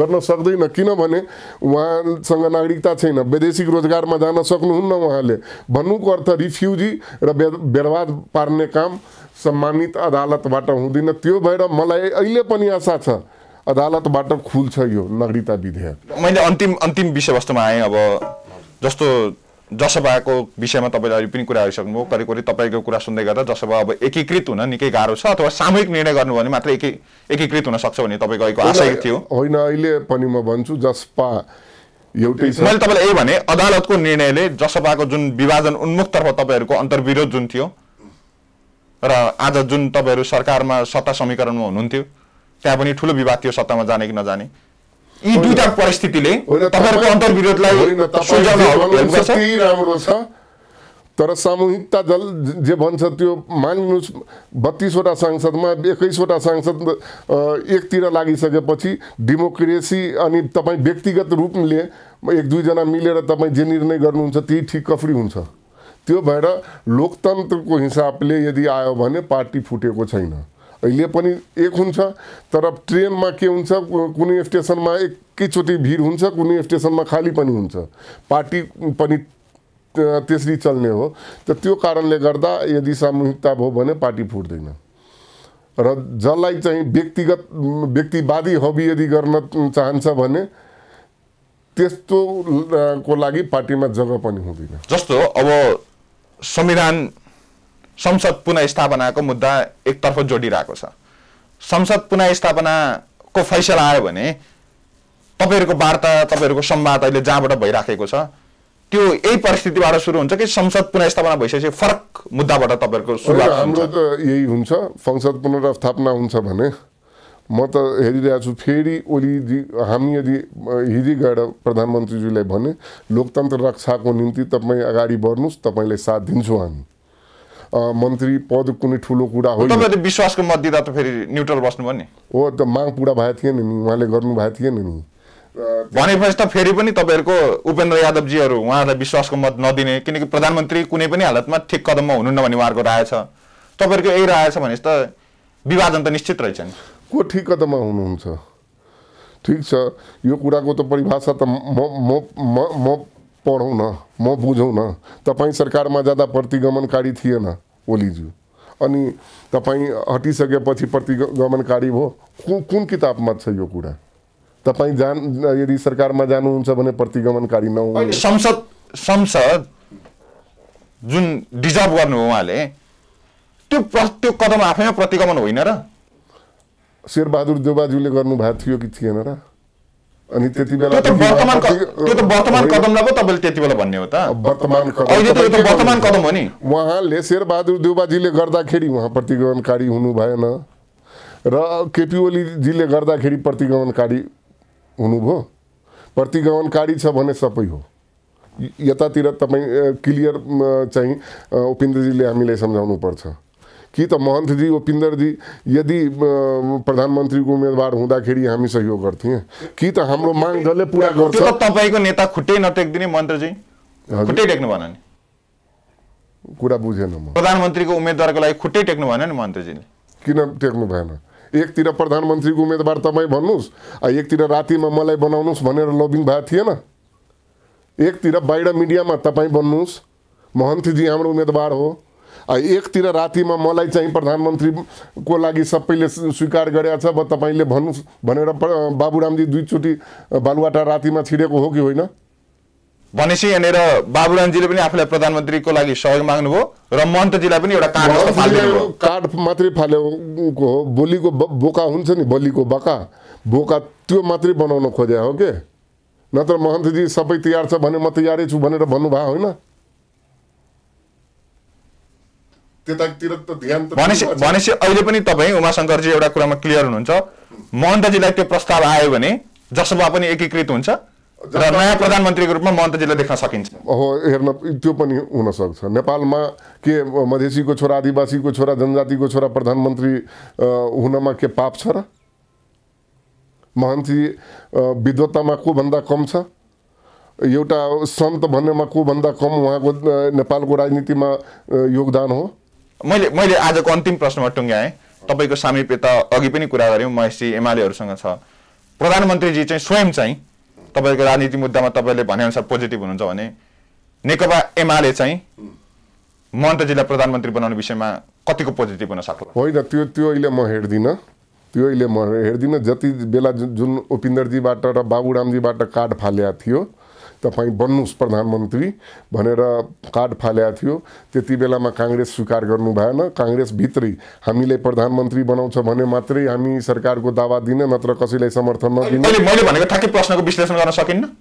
गर्न सक्दैन किनभने उहाँसँग नागरिकता छैन वैदेशिक रोजगारमा जान सक्नुहुन्न उहाँले भन्नुको अर्थ रिफ्युजी र बेर्बाद पार्ने काम सम्मानित अदालतबाट हुँदैन त्यो भएर मलाई अहिले पनि आशा छ अदालतबाट खुल्छ यो नागरिकता विधेयक मैले अन्तिम अन्तिम विषयवस्तुमा आएँ अब जस्तो जसपाको विषयमा तपाईँले अहिले पनि कुरा गरिसक्नुभयो करिब करिब तपाईँको कुरा सुन्दै गर्दा जसपा अब एकीकृत हुन निकै गाह्रो छ अथवा सामूहिक निर्णय गर्नु भने मात्रै एकी एकीकृत हुन सक्छ भन्ने तपाईँको अहिलेको आशय थियो होइन अहिले पनि म भन्छु जसपा एउटै मैले तपाईँलाई यही भने अदालतको निर्णयले जसपाको जुन विभाजन उन्मुखतर्फ तपाईँहरूको अन्तर्विरोध जुन थियो र आज जुन तपाईँहरू सरकारमा सत्ता समीकरणमा हुनुहुन्थ्यो त्यहाँ पनि ठुलो विवाद थियो सत्तामा जाने कि नजाने यी दुईटा परिस्थितिले तपाईँहरूको अन्तर्विरोधलाई राम्रो छ तर सामूहिकता जल जे भन्छ त्यो मानिनुहोस् बत्तिसवटा सांसदमा एक्काइसवटा सांसद एकतिर लागिसकेपछि डेमोक्रेसी अनि तपाईँ व्यक्तिगत रूपले एक दुईजना मिलेर तपाईँ जे निर्णय गर्नुहुन्छ त्यही ठिक कफरी हुन्छ त्यो भएर लोकतन्त्रको हिसाबले यदि आयो भने पार्टी फुटेको छैन अहिले पनि एक हुन्छ तर ट्रेनमा के हुन्छ कुनै स्टेसनमा एकैचोटि भिड हुन्छ कुनै स्टेसनमा खाली पनि हुन्छ पार्टी पनि त्यसरी चल्ने हो त त्यो कारणले गर्दा यदि सामूहिकता भयो भने पार्टी फुट्दैन र जसलाई चाहिँ व्यक्तिगत व्यक्तिवादी हबी यदि गर्न चाहन्छ भने त्यस्तो को लागि पार्टीमा जग्गा पनि हुँदैन जस्तो अब संविधान संसद पुनस्थापनाको मुद्दा एकतर्फ जोडिरहेको छ संसद पुनस्थापनाको फैसला आयो भने तपाईँहरूको वार्ता तपाईँहरूको संवाद अहिले जहाँबाट भइराखेको छ त्यो यही परिस्थितिबाट सुरु हुन्छ कि संसद पुनस्थापना भइसकेपछि फरक मुद्दाबाट तपाईँहरूको सुरुवात हाम्रो त यही हुन्छ संसद पुनर्स्थापना हुन्छ भने म त हेरिरहेको छु फेरि ओलीजी हामी यदि हिजो गएर प्रधानमन्त्रीजीलाई भने लोकतन्त्र रक्षाको निम्ति तपाईँ अगाडि बढ्नुहोस् तपाईँलाई साथ दिन्छु हामी मन्त्री पद कुनै ठुलो कुरा हो तपाईँले विश्वासको मत दिँदा त फेरि न्युट्रल बस्नुभयो नि हो त माग पुरा भएको थिएन नि उहाँले गर्नुभएको थिएन नि भनेपछि त फेरि पनि तपाईँहरूको उपेन्द्र यादवजीहरू उहाँहरूलाई विश्वासको मत नदिने किनकि प्रधानमन्त्री कुनै पनि हालतमा ठिक कदममा हुनुहुन्न भन्ने उहाँहरूको राय छ तपाईँहरूको यही राय छ भनेपछि त विभाजन त निश्चित रहेछ नि को ठिक कदममा हुनुहुन्छ ठिक छ यो कुराको त परिभाषा त म म म पढौँ न म बुझौँ न तपाईँ सरकारमा जाँदा प्रतिगमनकारी थिएन ओलीज्यू अनि तपाईँ हटिसकेपछि प्रतिगमनकारी भयो कुन कुन किताबमा छ यो कुरा तपाईँ जान यदि सरकारमा जानुहुन्छ भने प्रतिगमनकारी नहुनु संसद संसद जुन डिजर्भ गर्नु उहाँले त्यो त्यो कदम आफैमा प्रतिगमन होइन र शेरबहादुर देवाज्यूले गर्नुभएको थियो कि थिएन र अनि त्यति बेला त्यो त वर्तमान त्यो त तपाईँले त्यति बेला भन्ने हो त वर्तमान कदम हो नि उहाँले शेरबहादुर देउबाजीले गर्दाखेरि उहाँ प्रतिगमनकारी हुनु भएन र केपी ओलीजीले गर्दाखेरि प्रतिगमनकारी हुनुभयो प्रतिगमनकारी छ भने सबै हो यतातिर तपाईँ क्लियर चाहिँ उपेन्द्रजीले हामीलाई सम्झाउनु पर्छ कि त महन्तजी ओपिन्दरजी यदि प्रधानमन्त्रीको उम्मेदवार हुँदाखेरि हामी सहयोग गर्थ्यौँ कि त हाम्रो माग जसले पुरा गर्छ तपाईँको नेता खुट्टै नटेकिदिने मन्त्रजी खुट्टै टेक्नु भएन नि कुरा बुझेन म प्रधानमन्त्रीको उम्मेदवारको लागि खुट्टै टेक्नु भएन नि मन्त्रीजीले किन टेक्नु भएन एकतिर प्रधानमन्त्रीको उम्मेदवार तपाईँ भन्नुहोस् एकतिर रातिमा मलाई बनाउनुहोस् भनेर लबिङ भएको थिएन एकतिर बाहिर मिडियामा तपाईँ बन्नुहोस् महन्तजी हाम्रो उम्मेदवार हो एकतिर रातिमा मलाई चाहिँ प्रधानमन्त्रीको लागि सबैले स्वीकार गरेका छ अब तपाईँले भन्नु भनेर बाबुरामजी दुईचोटि बालुवाटा रातिमा छिरेको हो कि होइन भनेपछि यहाँनिर बाबुरामजीले पनि आफूलाई प्रधानमन्त्रीको लागि सहयोग माग्नुभयो र मन्तजीलाई पनि एउटा कार्ड कार्ड मात्रै फाल्यो हो बोलीको बोका हुन्छ नि बोलीको बका बोका त्यो मात्रै बनाउन खोजे हो के नत्र महन्तजी सबै तयार छ भने म तयारै छु भनेर भन्नुभएको होइन त्यतातिर त ध्यान भनेपछि अहिले पनि तपाईँ उमाशङ्करजी एउटा कुरामा क्लियर हुनुहुन्छ महन्तजीलाई त्यो प्रस्ताव आयो भने जसमा पनि एकीकृत हुन्छ र नयाँ प्रधानमन्त्रीको रूपमा महन्तजीलाई देख्न सकिन्छ हो हेर्न त्यो पनि हुनसक्छ नेपालमा के मधेसीको छोरा आदिवासीको छोरा जनजातिको छोरा प्रधानमन्त्री हुनमा के पाप छ र महन्ती विद्वत्तामा भन्दा कम छ एउटा सन्त भन्नेमा को भन्दा कम उहाँको नेपालको राजनीतिमा योगदान हो मैले मैले आजको अन्तिम प्रश्नमा टुङ्ग्याएँ तपाईँको सामिप्यता अघि पनि कुरा गऱ्यौँ महेशजी एमालेहरूसँग छ प्रधानमन्त्रीजी चाहिँ स्वयं चाहिँ तपाईँको राजनीति मुद्दामा तपाईँले भनेअनुसार पोजिटिभ हुनुहुन्छ भने नेकपा एमाले चाहिँ मन्त्रजीलाई प्रधानमन्त्री बनाउने विषयमा कतिको पोजिटिभ हुन सक्ला होइन त्यो त्यो अहिले म हेर्दिनँ त्यो अहिले म हेर्दिनँ जति बेला जुन जुन उपिन्दरजीबाट र बाबुरामजीबाट कार्ड फाल्या थियो तपाईँ बन्नुहोस् प्रधानमन्त्री भनेर कार्ड फाल्या थियो त्यति बेलामा काङ्ग्रेस स्वीकार गर्नु भएन काङ्ग्रेसभित्रै हामीले प्रधानमन्त्री बनाउँछ भने मात्रै हामी सरकारको दावा दिने नत्र कसैलाई समर्थन नदिने मैले भनेको ठ्याक्कै प्रश्नको विश्लेषण गर्न सकिन्न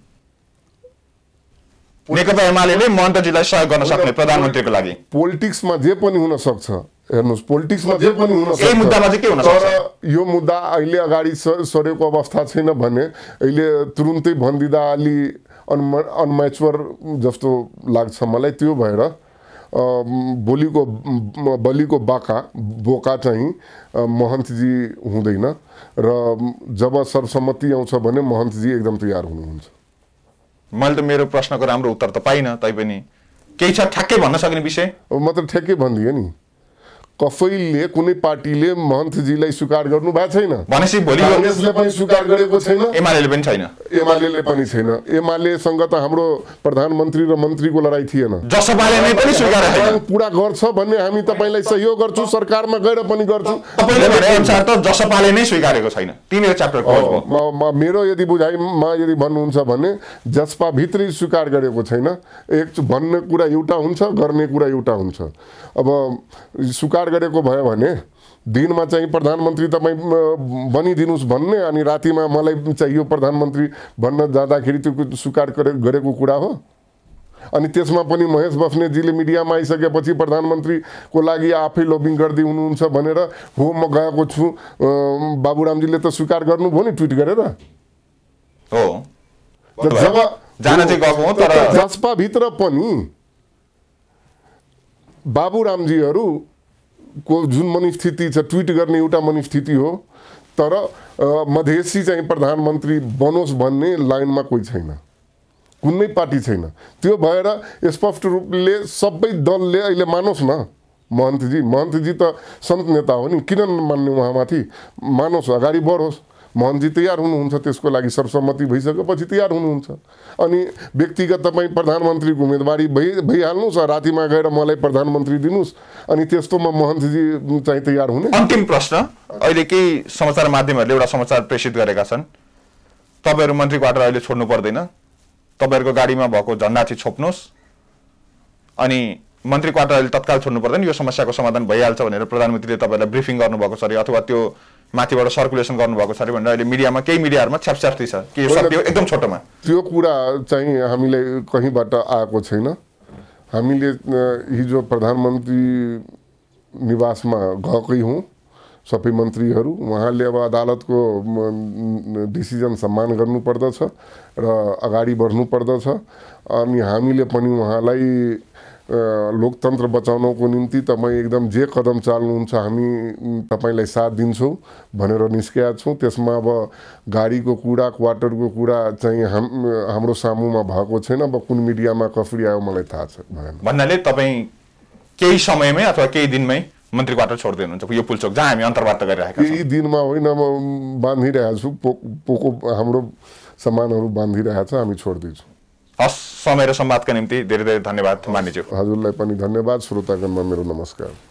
नेकपा एमाले मन्त्रजीलाई सहयोग गर्न सक्ने प्रधानमन्त्रीको लागि पोलिटिक्समा जे पनि हुन सक्छ हेर्नुहोस् पोलिटिक्समा जे पनि हुन तर यो मुद्दा अहिले अगाडि सरेको अवस्था छैन भने अहिले तुरुन्तै भनिदिँदा अलि अनमा अनमेच्योर जस्तो लाग्छ मलाई त्यो भएर बोलीको बलिको बाका बोका चाहिँ महन्तजी हुँदैन र जब सर्वसम्मति आउँछ भने महन्तजी एकदम तयार हुनुहुन्छ मैले त मेरो प्रश्नको राम्रो उत्तर त पाइनँ तैपनि केही छ ठ्याक्कै भन्न सक्ने विषय म त ठ्याक्कै भनिदिएँ नि कसैले कुनै पार्टीले महन्तजीलाई स्वीकार गर्नु भएको छैन भनेपछि भोलि पनि स्वीकार गरेको छैन एमाले पनि छैन एमाले पनि छैन एमालेसँग त हाम्रो प्रधानमन्त्री र मन्त्रीको लडाइँ थिएन जसपाले पनि स्वीकार पुरा गर्छ भन्ने हामी तपाईँलाई सहयोग गर्छु सरकारमा गएर पनि गर्छु त जसपाले नै स्वीकारेको छैन तिनीहरू च्याप्टर मेरो यदि बुझाइमा यदि भन्नुहुन्छ भने जसपा भित्रै स्वीकार गरेको छैन एक भन्ने कुरा एउटा हुन्छ गर्ने कुरा एउटा हुन्छ अब स्वीकार प्रचार गरेको भयो भने दिनमा चाहिँ प्रधानमन्त्री तपाईँ बनिदिनुहोस् भन्ने अनि रातिमा मलाई चाहिँ यो प्रधानमन्त्री भन्न जाँदाखेरि त्यो स्वीकार गरे गरेको कुरा हो अनि त्यसमा पनि महेश बस्नेतजीले मिडियामा आइसकेपछि प्रधानमन्त्रीको लागि आफै लबिङ गर्दै हुनुहुन्छ भनेर हो म गएको छु बाबुरामजीले त स्वीकार गर्नुभयो नि ट्विट गरेर हो जब जसपाभित्र पनि बाबुरामजीहरू को जुन मनस्थिति छ ट्विट गर्ने एउटा मनस्थिति हो तर मधेसी चाहिँ प्रधानमन्त्री बनोस् भन्ने लाइनमा कोही छैन कुनै पार्टी छैन त्यो भएर स्पष्ट रूपले सबै दलले अहिले मानोस् न महन्तजी महन्तजी त सन्त नेता हो नि किन नमान्ने उहाँमाथि मानोस् अगाडि बढोस् मन्जी तयार हुनुहुन्छ त्यसको लागि सर्वसम्मति भइसकेपछि तयार हुनुहुन्छ अनि व्यक्तिगत तपाईँ प्रधानमन्त्रीको उम्मेदवारी भइ भइहाल्नुहोस् रातिमा गएर मलाई प्रधानमन्त्री दिनुहोस् अनि त्यस्तोमा महन्तजी चाहिँ तयार हुने अन्तिम प्रश्न अहिले केही समाचार माध्यमहरूले एउटा समाचार प्रेसित गरेका छन् तपाईँहरू मन्त्री क्वार्टर अहिले छोड्नु पर्दैन तपाईँहरूको गाडीमा भएको झन्डा चाहिँ छोप्नुहोस् अनि मन्त्री क्वार्टर अहिले तत्काल छोड्नु पर्दैन यो समस्याको समाधान भइहाल्छ भनेर प्रधानमन्त्रीले तपाईँलाई ब्रिफिङ गर्नुभएको छ अरे अथवा त्यो माथिबाट सर्कुलेसन गर्नुभएको छ अरे भनेर अहिले मिडियामा केही मिडियाहरूमा छ्यापछ्याप्ती छ कि यो सत्य एकदम छोटोमा त्यो कुरा चाहिँ हामीले कहीँबाट आएको छैन हामीले हिजो प्रधानमन्त्री निवासमा गएकै हौँ सबै मन्त्रीहरू उहाँले अब अदालतको डिसिजन सम्मान गर्नुपर्दछ र अगाडि बढ्नु पर्दछ अनि हामीले पनि उहाँलाई लोकतन्त्र बचाउनको निम्ति तपाईँ एकदम जे कदम चाल्नुहुन्छ हामी तपाईँलाई साथ दिन्छौँ भनेर निस्किया छौँ त्यसमा अब गाडीको कुरा क्वार्टरको कुरा चाहिँ हाम हाम्रो सामुमा भएको छैन अब कुन मिडियामा कसरी आयो मलाई थाहा छ भएन भन्नाले तपाईँ केही समयमै अथवा केही दिनमै मन्त्री क्वार्टर छोड्दै हुनुहुन्छ यो पुलचोक जहाँ हामी अन्तर्वार्ता गरिरहेका केही दिनमा होइन म बाँधिरहेको छु पो पोको हाम्रो सामानहरू बाँधिरहेको छ हामी छोडिदिन्छौँ हस् समय र सम्वादका निम्ति धेरै धेरै धन्यवाद मानिज्यू हजुरलाई पनि धन्यवाद श्रोतागणमा मेरो नमस्कार